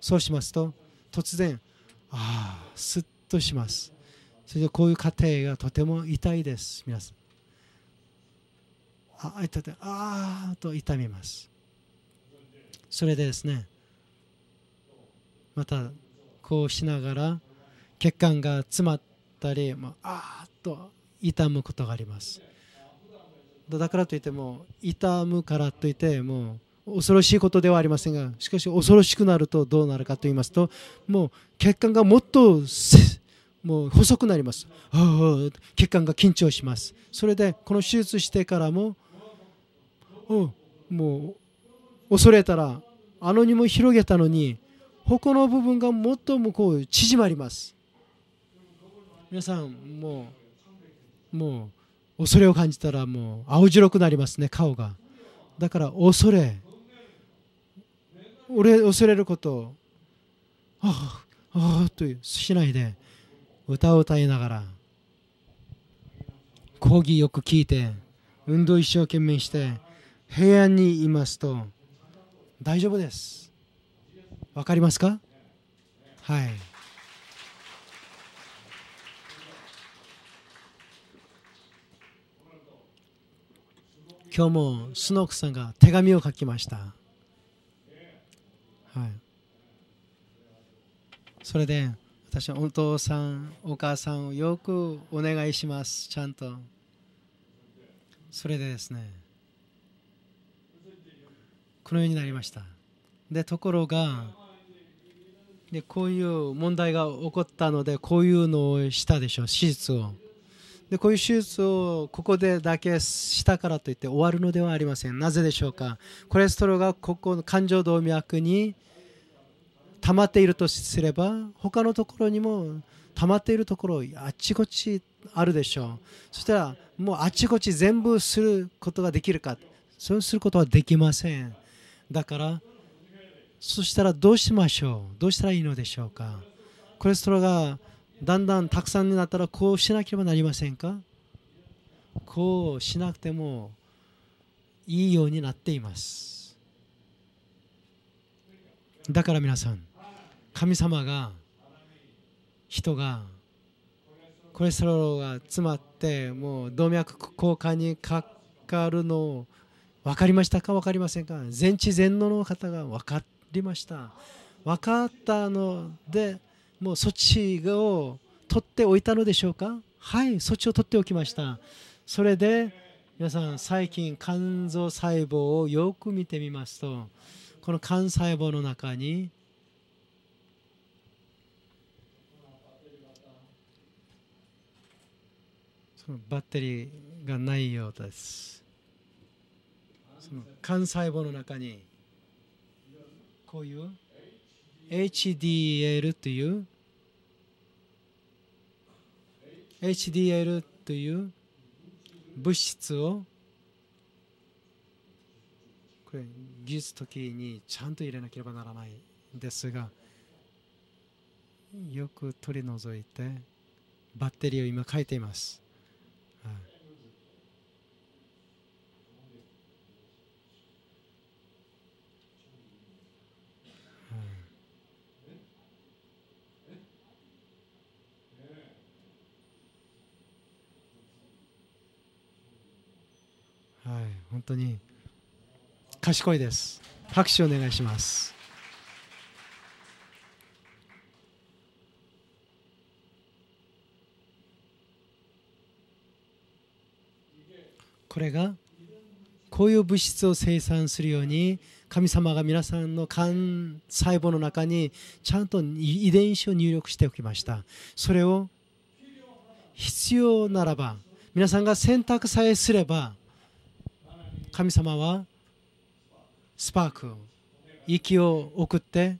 そうしますと突然ああすっとしますそれでこういう過程がとても痛いです皆さんああ痛いああと痛みますそれでですねまたこうしながら血管が詰まったり、まあ、あっと痛むことがありますだからといっても痛むからといってもう恐ろしいことではありませんがしかし恐ろしくなるとどうなるかと言いますともう血管がもっともう細くなります血管が緊張しますそれでこの手術してからもうん、もう恐れたらあのにも広げたのに他の部分がもっともこう縮まります皆さんもうもう恐れを感じたらもう青白くなりますね顔がだから恐れ俺恐れることああああとしないで歌を歌いながら講義よく聞いて運動一生懸命して平安にいますと大丈夫ですわかりますかはい今日もスノークさんが手紙を書きました、はい、それで私はお父さんお母さんをよくお願いしますちゃんとそれでですねこのようになりましたでところがでこういう問題が起こったのでこういうのをしたでしょ手術をでこういう手術をここでだけしたからといって終わるのではありませんなぜでしょうかコレステロールがここの冠状動脈に溜まっているとすれば他のところにも溜まっているところあちこちあるでしょうそしたらもうあちこち全部することができるかそうすることはできませんだからそしたらどうしましょうどうしたらいいのでしょうかコレステロールがだんだんたくさんになったらこうしなければなりませんかこうしなくてもいいようになっていますだから皆さん神様が人がコレステロールが詰まってもう動脈硬化にかかるのを分かりましたか分かりませんか全知全能の方が分かりました分かったのでもう措置を取っておいたのでしょうかはい措置を取っておきましたそれで皆さん最近肝臓細胞をよく見てみますとこの肝細胞の中にそのバッテリーがないようですその幹細胞の中にこういう HDL という HDL という物質をこれ技術時にちゃんと入れなければならないんですがよく取り除いてバッテリーを今書いています。本当に賢いです拍手お願いしますこれがこういう物質を生産するように神様が皆さんの肝細胞の中にちゃんと遺伝子を入力しておきましたそれを必要ならば皆さんが選択さえすれば神様はスパーク息を送って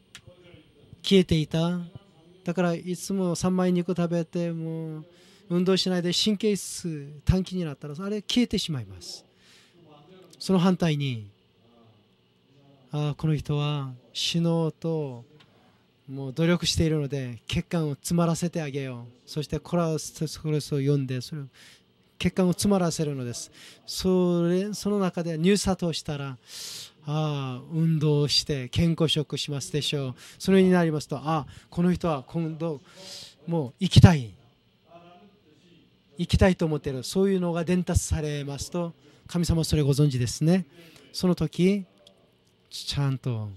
消えていただからいつも3枚肉食べてもう運動しないで神経質短期になったらあれ消えてしまいますその反対にあこの人は死のうともう努力しているので血管を詰まらせてあげようそしてコラステスコレスを読んでそれを血管を詰まらせるのですそれその中で入札をしたらああ運動をして健康食しますでしょうそれになりますとああこの人は今度もう行きたい行きたいと思っているそういうのが伝達されますと神様それご存知ですねその時ちゃんと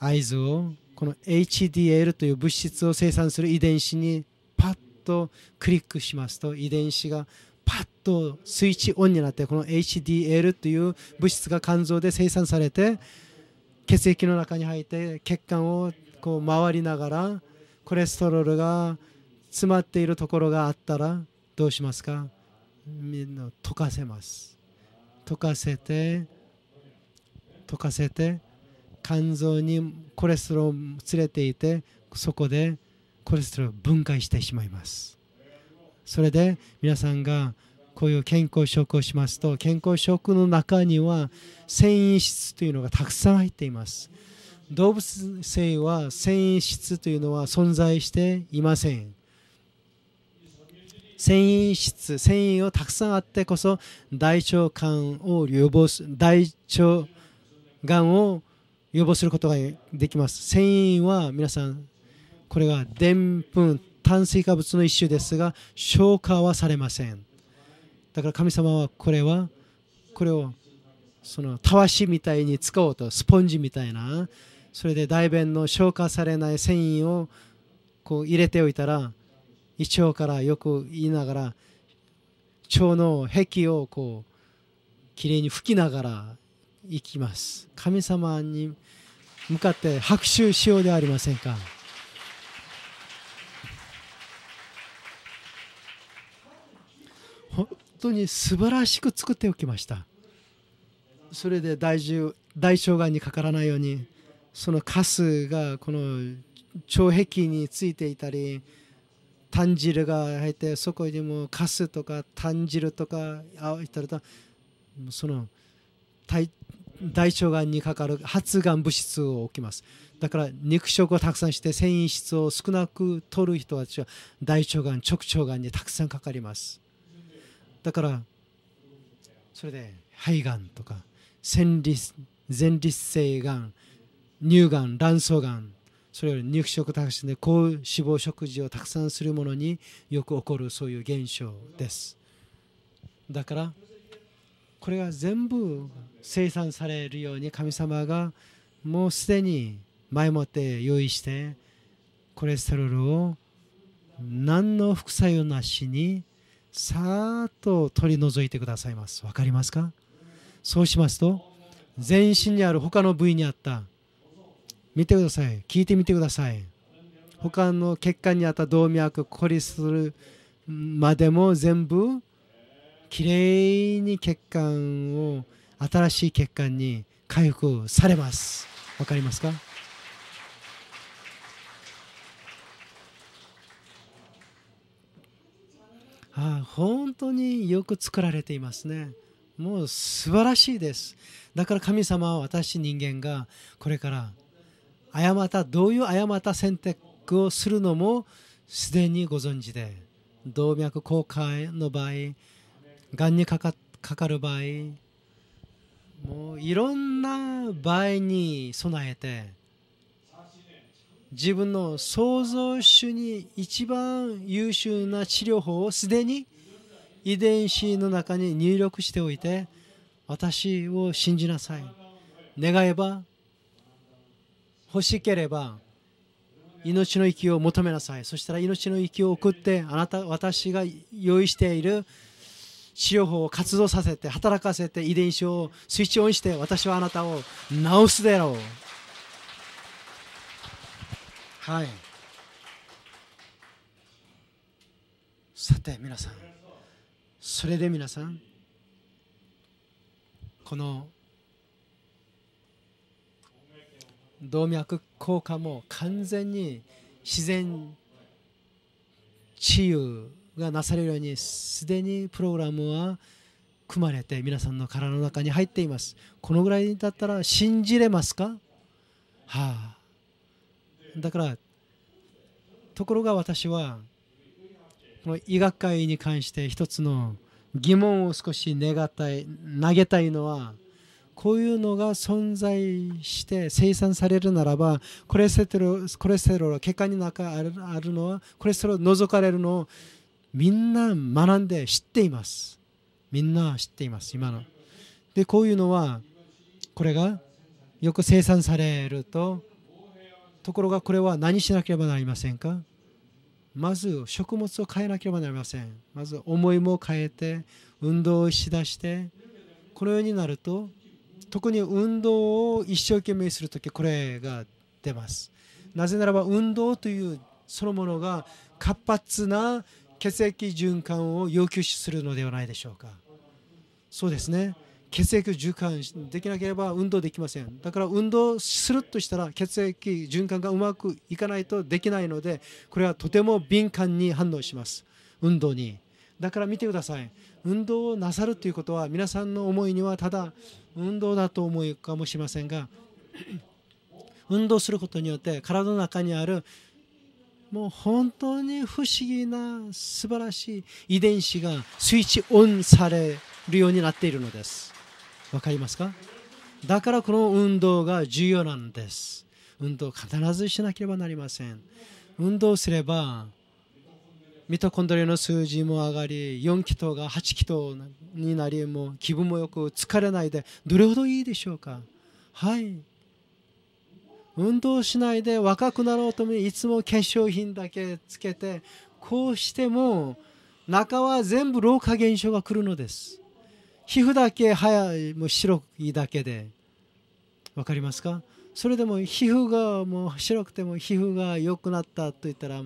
合図をこの HDL という物質を生産する遺伝子にパッとクリックしますと遺伝子がパッとスイッチオンになってこの HDL という物質が肝臓で生産されて血液の中に入って血管をこう回りながらコレステロールが詰まっているところがあったらどうしますかみんな溶かせます溶かせて溶かせて肝臓にコレステロールを連れていてそこでコレステロールを分解してしまいますそれで皆さんがこういう健康食をしますと健康食の中には繊維質というのがたくさん入っています動物性は繊維質というのは存在していません繊維質繊維をたくさんあってこそ大腸管を予防す大腸がんを予防することができます繊維は皆さんこれがでんぷん炭水化物の一種ですが消化はされませんだから神様はこれはこれをそのたわしみたいに使おうとスポンジみたいなそれで大便の消化されない繊維をこう入れておいたら胃腸からよく言いながら腸の壁をこうきれいに拭きながら行きます神様に向かって拍手しようではありませんか本当に素晴らしく作っておきましたそれで大大がんにかからないようにそのカスがこの腸壁についていたり炭汁が入ってそこにもカスとか炭汁とかあいたりとその大大腸がんにかかる発がん物質を置きますだから肉食をたくさんして繊維質を少なく取る人たちは大腸がん直腸がんにたくさんかかりますだからそれで肺がんとか前立腺がん乳がん卵巣がんそれより肉食タクシんで高脂肪食事をたくさんするものによく起こるそういう現象ですだからこれが全部生産されるように神様がもうすでに前もって用意してコレステロールを何の副作用なしにさーっと取り除いてくださいます分かりますかそうしますと全身にある他の部位にあった見てください聞いてみてください他の血管にあった動脈コリするまでも全部きれいに血管を新しい血管に回復されます分かりますかあ本当によく作られていますね。もう素晴らしいです。だから神様は私人間がこれから誤ったどういう誤った選択をするのもすでにご存知で動脈硬化の場合がんにかかかかる場合もういろんな場合に備えて自分の創造主に一番優秀な治療法をすでに遺伝子の中に入力しておいて私を信じなさい願えば欲しければ命の息を求めなさいそしたら命の息を送ってあなた私が用意している治療法を活動させて働かせて遺伝子をスイッチオンして私はあなたを治すだろうはいさて皆さんそれで皆さんこの動脈硬化も完全に自然治癒がなされるようにすでにプログラムは組まれて皆さんの体の中に入っていますこのぐらいだったら信じれますかはあだからところが私はこの医学界に関して一つの疑問を少し願いたい投げたいのはこういうのが存在して生産されるならばコレステロールコレステロール血管の中あるあるのはコレステロール除かれるのをみんな学んで知っていますみんな知っています今のでこういうのはこれがよく生産されるとところがこれは何しなければなりませんかまず食物を変えなければなりません。まず思いも変えて運動をしだしてこのようになると特に運動を一生懸命する時これが出ます。なぜならば運動というそのものが活発な血液循環を要求するのではないでしょうか。そうですね。血液を循環できなければ運動できませんだから運動するとしたら血液循環がうまくいかないとできないのでこれはとても敏感に反応します運動にだから見てください運動をなさるということは皆さんの思いにはただ運動だと思うかもしれませんが 運動することによって体の中にあるもう本当に不思議な素晴らしい遺伝子がスイッチオンされるようになっているのです。わかりますかだからこの運動が重要なんです。運動必ずしなければなりません。運動すればミトコンドリアの数字も上がり4気筒が8気筒になりもう気分もよく疲れないでどれほどいいでしょうかはい運動しないで若くなろうともいつも化粧品だけつけてこうしても中は全部老化現象が来るのです皮膚だけ早いもう白いだけで分かりますかそれでも皮膚がもう白くても皮膚が良くなったといったら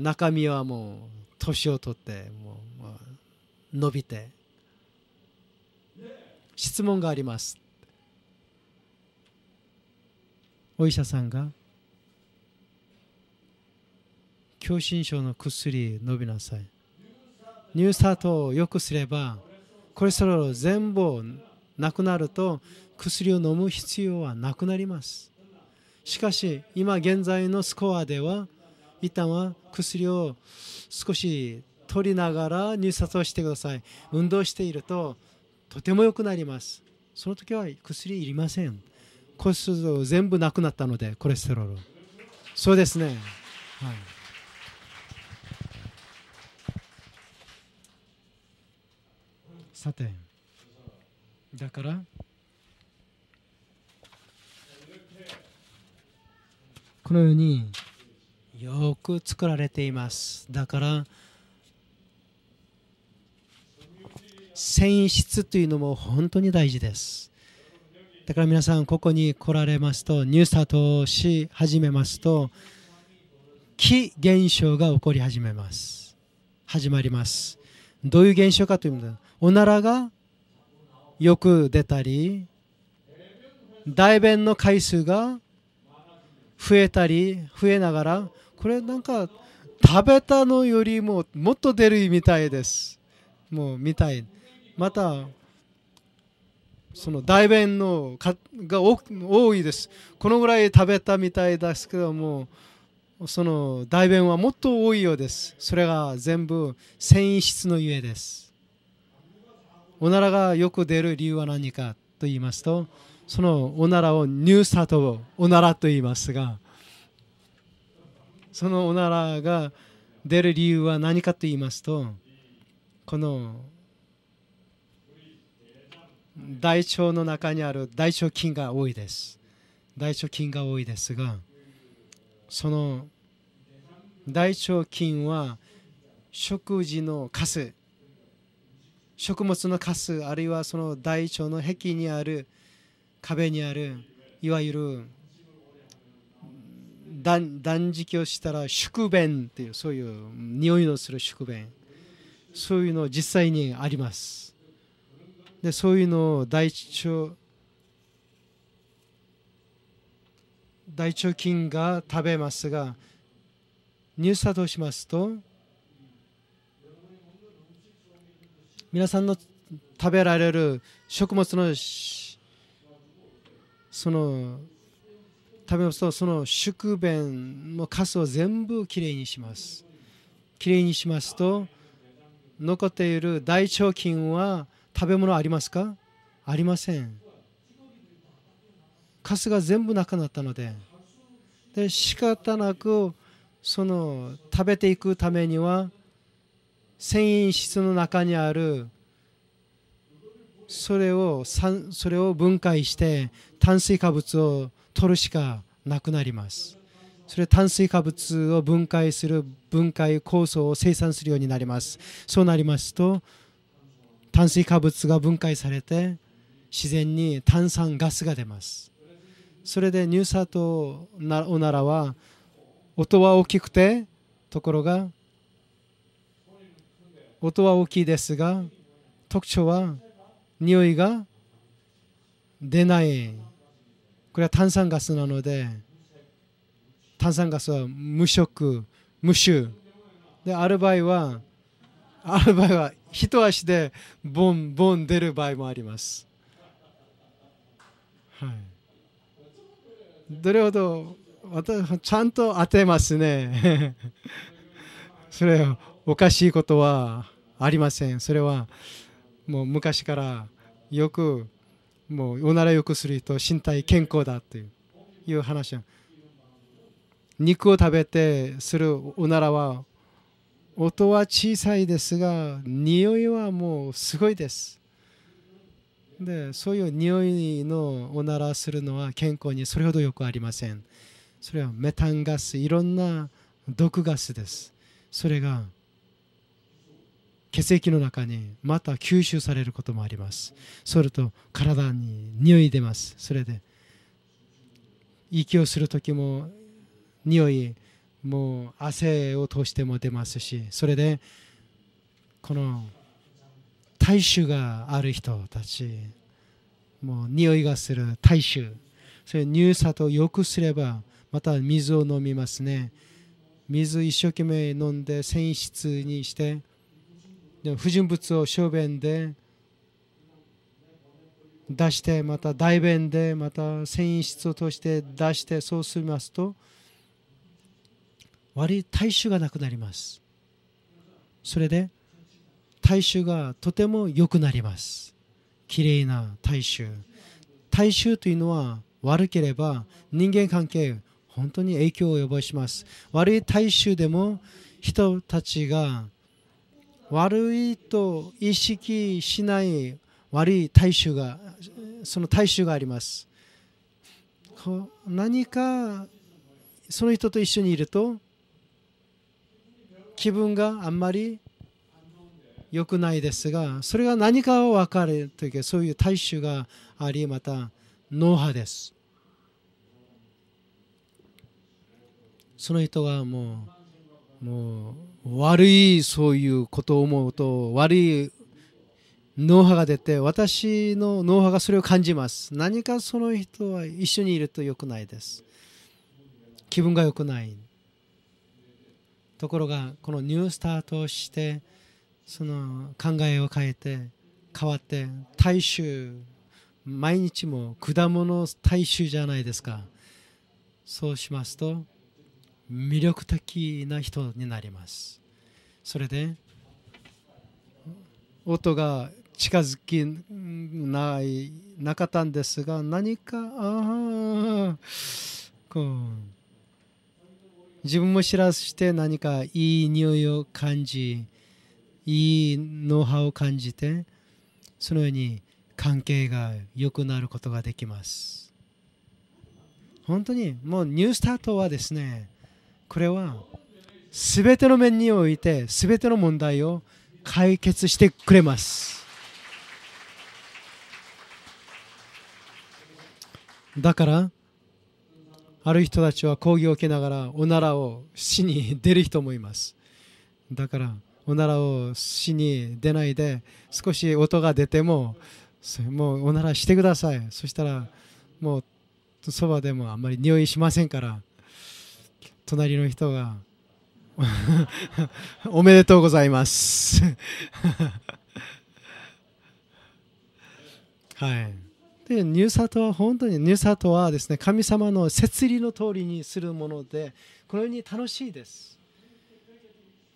中身はもう年を取ってもう伸びて質問がありますお医者さんが狭心症の薬伸びなさい乳砂糖をよくすればコレステロール全部なくなると薬を飲む必要はなくなりますしかし今現在のスコアでは一旦は薬を少し取りながら入札をしてください運動しているととても良くなりますその時は薬いりませんコレステロール全部なくなったのでコレステロールそうですねはいさてだからこのようによく作られていますだから繊質というのも本当に大事ですだから皆さんここに来られますとニュースタートをし始めますと気現象が起こり始めます始まりますどういう現象かというとおならがよく出たり大便の回数が増えたり増えながらこれなんか食べたのよりももっと出るみたいですもうみたいまたその大便のかが多いですこのぐらい食べたみたいですけどもその大便はもっと多いようですそれが全部繊維質のゆえですおならがよく出る理由は何かと言いますとそのおならをニュースタートおならと言いますがそのおならが出る理由は何かと言いますとこの大腸の中にある大腸菌が多いです大腸菌が多いですがその大腸菌は食事のカス食物のカスあるいはその大腸の壁にある壁にあるいわゆる断食をしたら宿便っていうそういう匂いのする宿便そういうの実際にありますでそういうのを大腸大腸菌が食べますが入札をしますと皆さんの食べられる食物のその食べますとその宿便のカスを全部きれいにしますきれいにしますと残っている大腸菌は食べ物ありますかありませんカスが全部なくなったのでで仕方なくその食べていくためには繊維質の中にあるそれをそれを分解して炭水化物を取るしかなくなりますそれ炭水化物を分解する分解酵素を生産するようになりますそうなりますと炭水化物が分解されて自然に炭酸ガスが出ますそれで乳砂糖おならは音は大きくてところが音は大きいですが特徴は匂いが出ないこれは炭酸ガスなので炭酸ガスは無色無臭である場合はある場合は一足でボンボン出る場合もあります、はい、どれほど私ちゃんと当てますね それをおかしいことはありませんそれはもう昔からよくもうおならよくする人身体健康だという話肉を食べてするおならは音は小さいですが匂いはもうすごいですでそういう匂いのおならするのは健康にそれほどよくありませんそれはメタンガスいろんな毒ガスですそれが血液の中にまた吸収されることもありますそれと体に匂い出ますそれで息をする時も匂いもう汗を通しても出ますしそれでこの体臭がある人たちもう匂いがする体臭それ乳砂糖をよくすればまた水を飲みますね水一生懸命飲んで繊維質にして不純物を小便で出してまた大便でまた繊維質を通して出してそうしますと悪い体臭がなくなりますそれで体臭がとても良くなりますきれいな体臭体臭というのは悪ければ人間関係本当に影響を及ぼします悪い体臭でも人たちが悪いと意識しない悪い大衆がその大衆があります何かその人と一緒にいると気分があんまり良くないですがそれが何かを分かるというそういう大衆がありまた脳波ですその人がもうもう悪いそういうことを思うと悪い脳波が出て私の脳波がそれを感じます何かその人は一緒にいると良くないです気分が良くないところがこのニュースタートをしてその考えを変えて変わって大衆毎日も果物大衆じゃないですかそうしますと魅力的な人になりますそれで音が近づきないなかったんですが何かあこう自分も知らして何かいい匂いを感じいいノウハウを感じてそのように関係が良くなることができます本当にもうニュースタートはですねこれは全ての面において全ての問題を解決してくれますだからある人たちは講義を受けながらおならを死に出る人もいますだからおならを死に出ないで少し音が出てももうおならしてくださいそしたらもうそばでもあんまり匂いしませんから隣の人が おめでとうございます はいでニューサトは本当にニューサトはですね神様の摂理の通りにするものでこのように楽しいです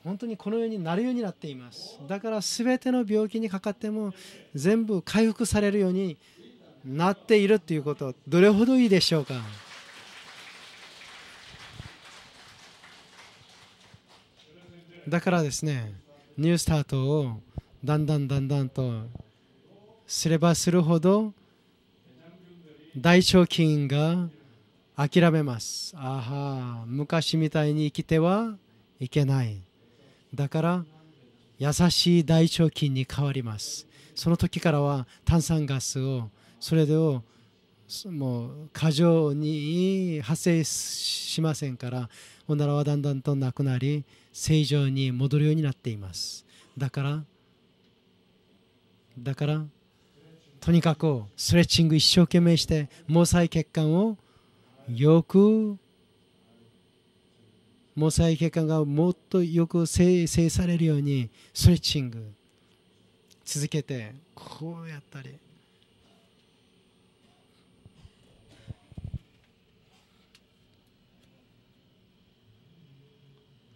本当にこのようになるようになっていますだから全ての病気にかかっても全部回復されるようになっているということどれほどいいでしょうかだからですねニュースタートをだんだんだんだんとすればするほど大腸菌が諦めますああ、昔みたいに生きてはいけないだから優しい大腸菌に変わりますその時からは炭酸ガスをそれをもう過剰に発生しませんからおならはだんだんとなくなり正常に戻るようになっていますだからだからとにかくストレッチング一生懸命して毛細血管をよく毛細血管がもっとよく生成されるようにストレッチング続けてこうやったり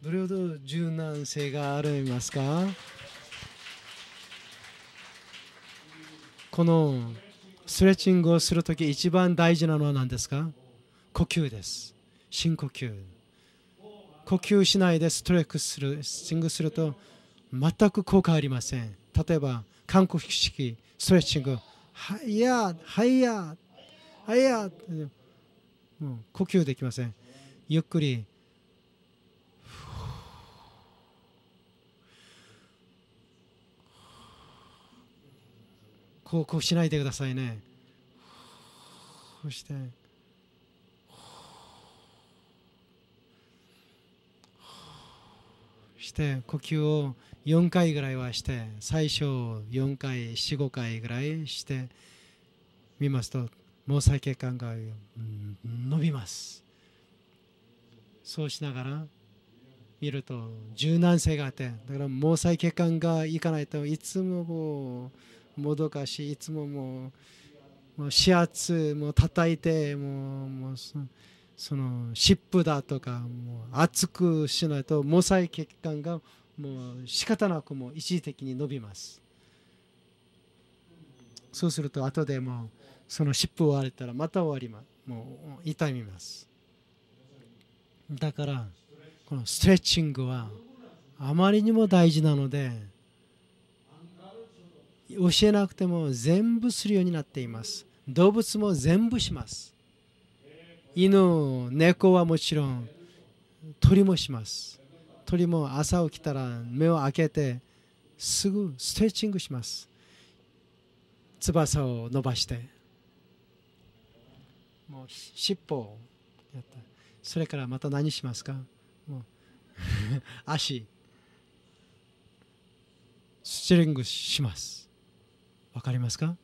どれほど柔軟性がありますかこのストレッチングをするとき一番大事なのは何ですか呼吸です。深呼吸。呼吸しないでストレッチする、ストグすると全く効果ありません。例えば、韓国式ストレッチング、はいや、はいや、はいや、呼吸できません。ゆっくりこうしないでくださいねそしてして呼吸を4回ぐらいはして最初4回45回ぐらいしてみますと毛細血管が伸びますそうしながら見ると柔軟性があってだから毛細血管がいかないといつもこうもどかしいいつももうもう指圧も叩いてもうもうその湿布だとかもう熱くしないと毛細血管がもう仕方なくも一時的に伸びますそうすると後でもうその湿布を割れたらまた終わりますもう痛みますだからこのストレッチングはあまりにも大事なので教えなくても全部するようになっています動物も全部します犬猫はもちろん鳥もします鳥も朝起きたら目を開けてすぐストレッチングします翼を伸ばしてもう尻尾をやったそれからまた何しますかもう 足ストレッチングします分かりますか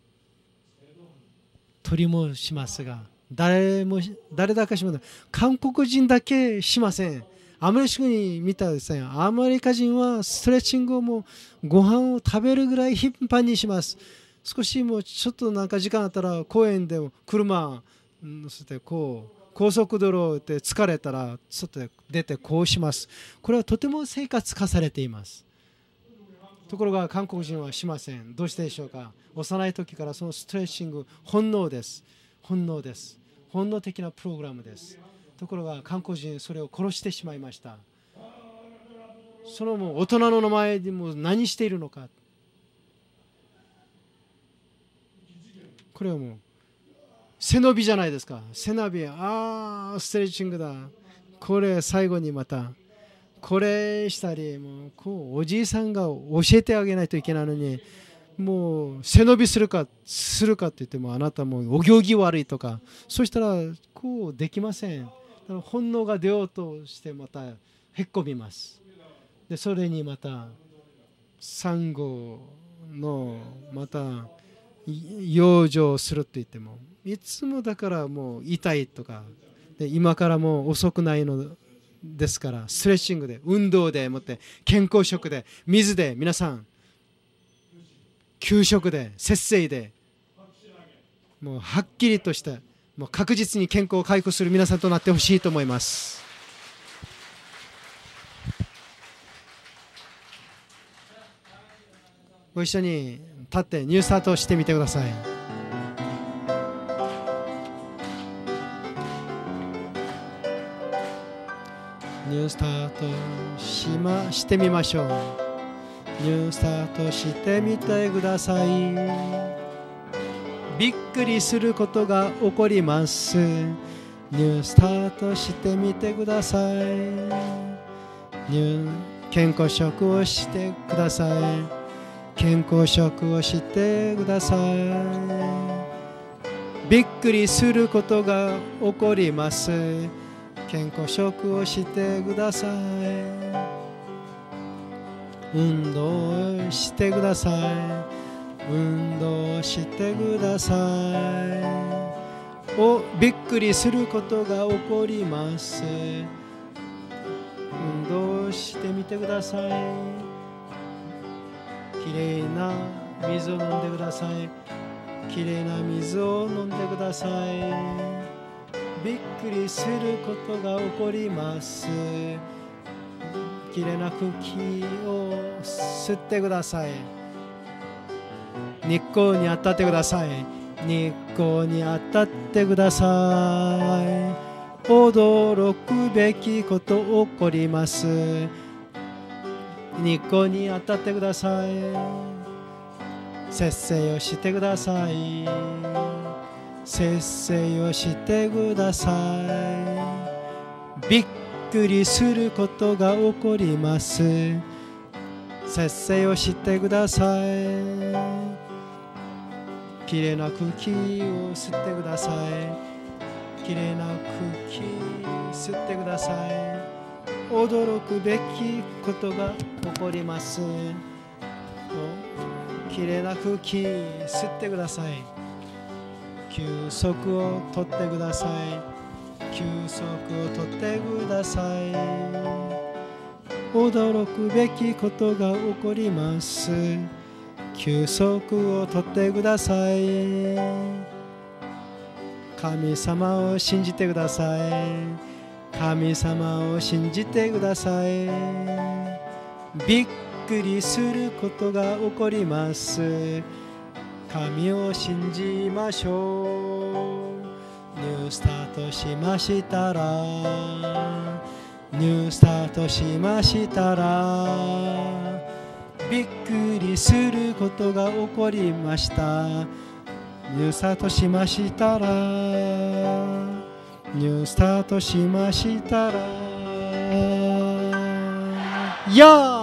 鳥もしますが誰も誰だかしません韓国人だけしませんアメリカ人見たらですねアメリカ人はストレッチングをもご飯を食べるぐらい頻繁にします少しもうちょっとなんか時間あったら公園でも車乗せてこう高速道路で疲れたら外で出てこうしますこれはとても生活化されていますところが韓国人はしませんどうしてでしょうか幼い時からそのストレッチング本能です本能です本能的なプログラムですところが韓国人それを殺してしまいましたそのもう大人の名前でも何しているのかこれはもう背伸びじゃないですか背伸びああストレッチングだこれ最後にまたこれしたりもうこうおじいさんが教えてあげないといけないのにもう背伸びするかするかって言ってもあなたもお行儀悪いとかそしたらこうできません本能が出ようとしてまたへっこみますでそれにまた産後のまた養生するって言ってもいつもだからもう痛いとかで今からもう遅くないのですからストレッシングで運動でもって健康食で水で皆さん給食で節制でもうはっきりとしたもう確実に健康を回復する皆さんとなってほしいと思います。ご一緒に立ってニュースタートしてみてください。ニュースタートしましてみましょうニュースタートしてみてくださいびっくりすることが起こりますニュースタートしてみてくださいニュ健康食をしてください健康食をしてくださいびっくりすることが起こります健康食をしてください運動してください運動してくださいおびっくりすることが起こります運動してみてくださいきれいな水を飲んでくださいきれいな水を飲んでくださいびっくりすることが起こります切れな空気を吸ってください日光に当たってください日光に当たってください驚くべきこと起こります日光に当たってください節制をしてください節制をしてくださいびっくりすることが起こります節制をしてくださいきれいな空気を吸ってくださいきれいな空気吸ってください驚くべきことが起こりますきれいな空気吸ってください休息をとってください休息をとってください驚くべきことが起こります休息をとってください神様を信じてください神様を信じてくださいびっくりすることが起こります神を信じましょうニュースタートしましたらニュースタートしましたらびっくりすることが起こりましたニュースタートしましたらニュースタートしましたら Yeah!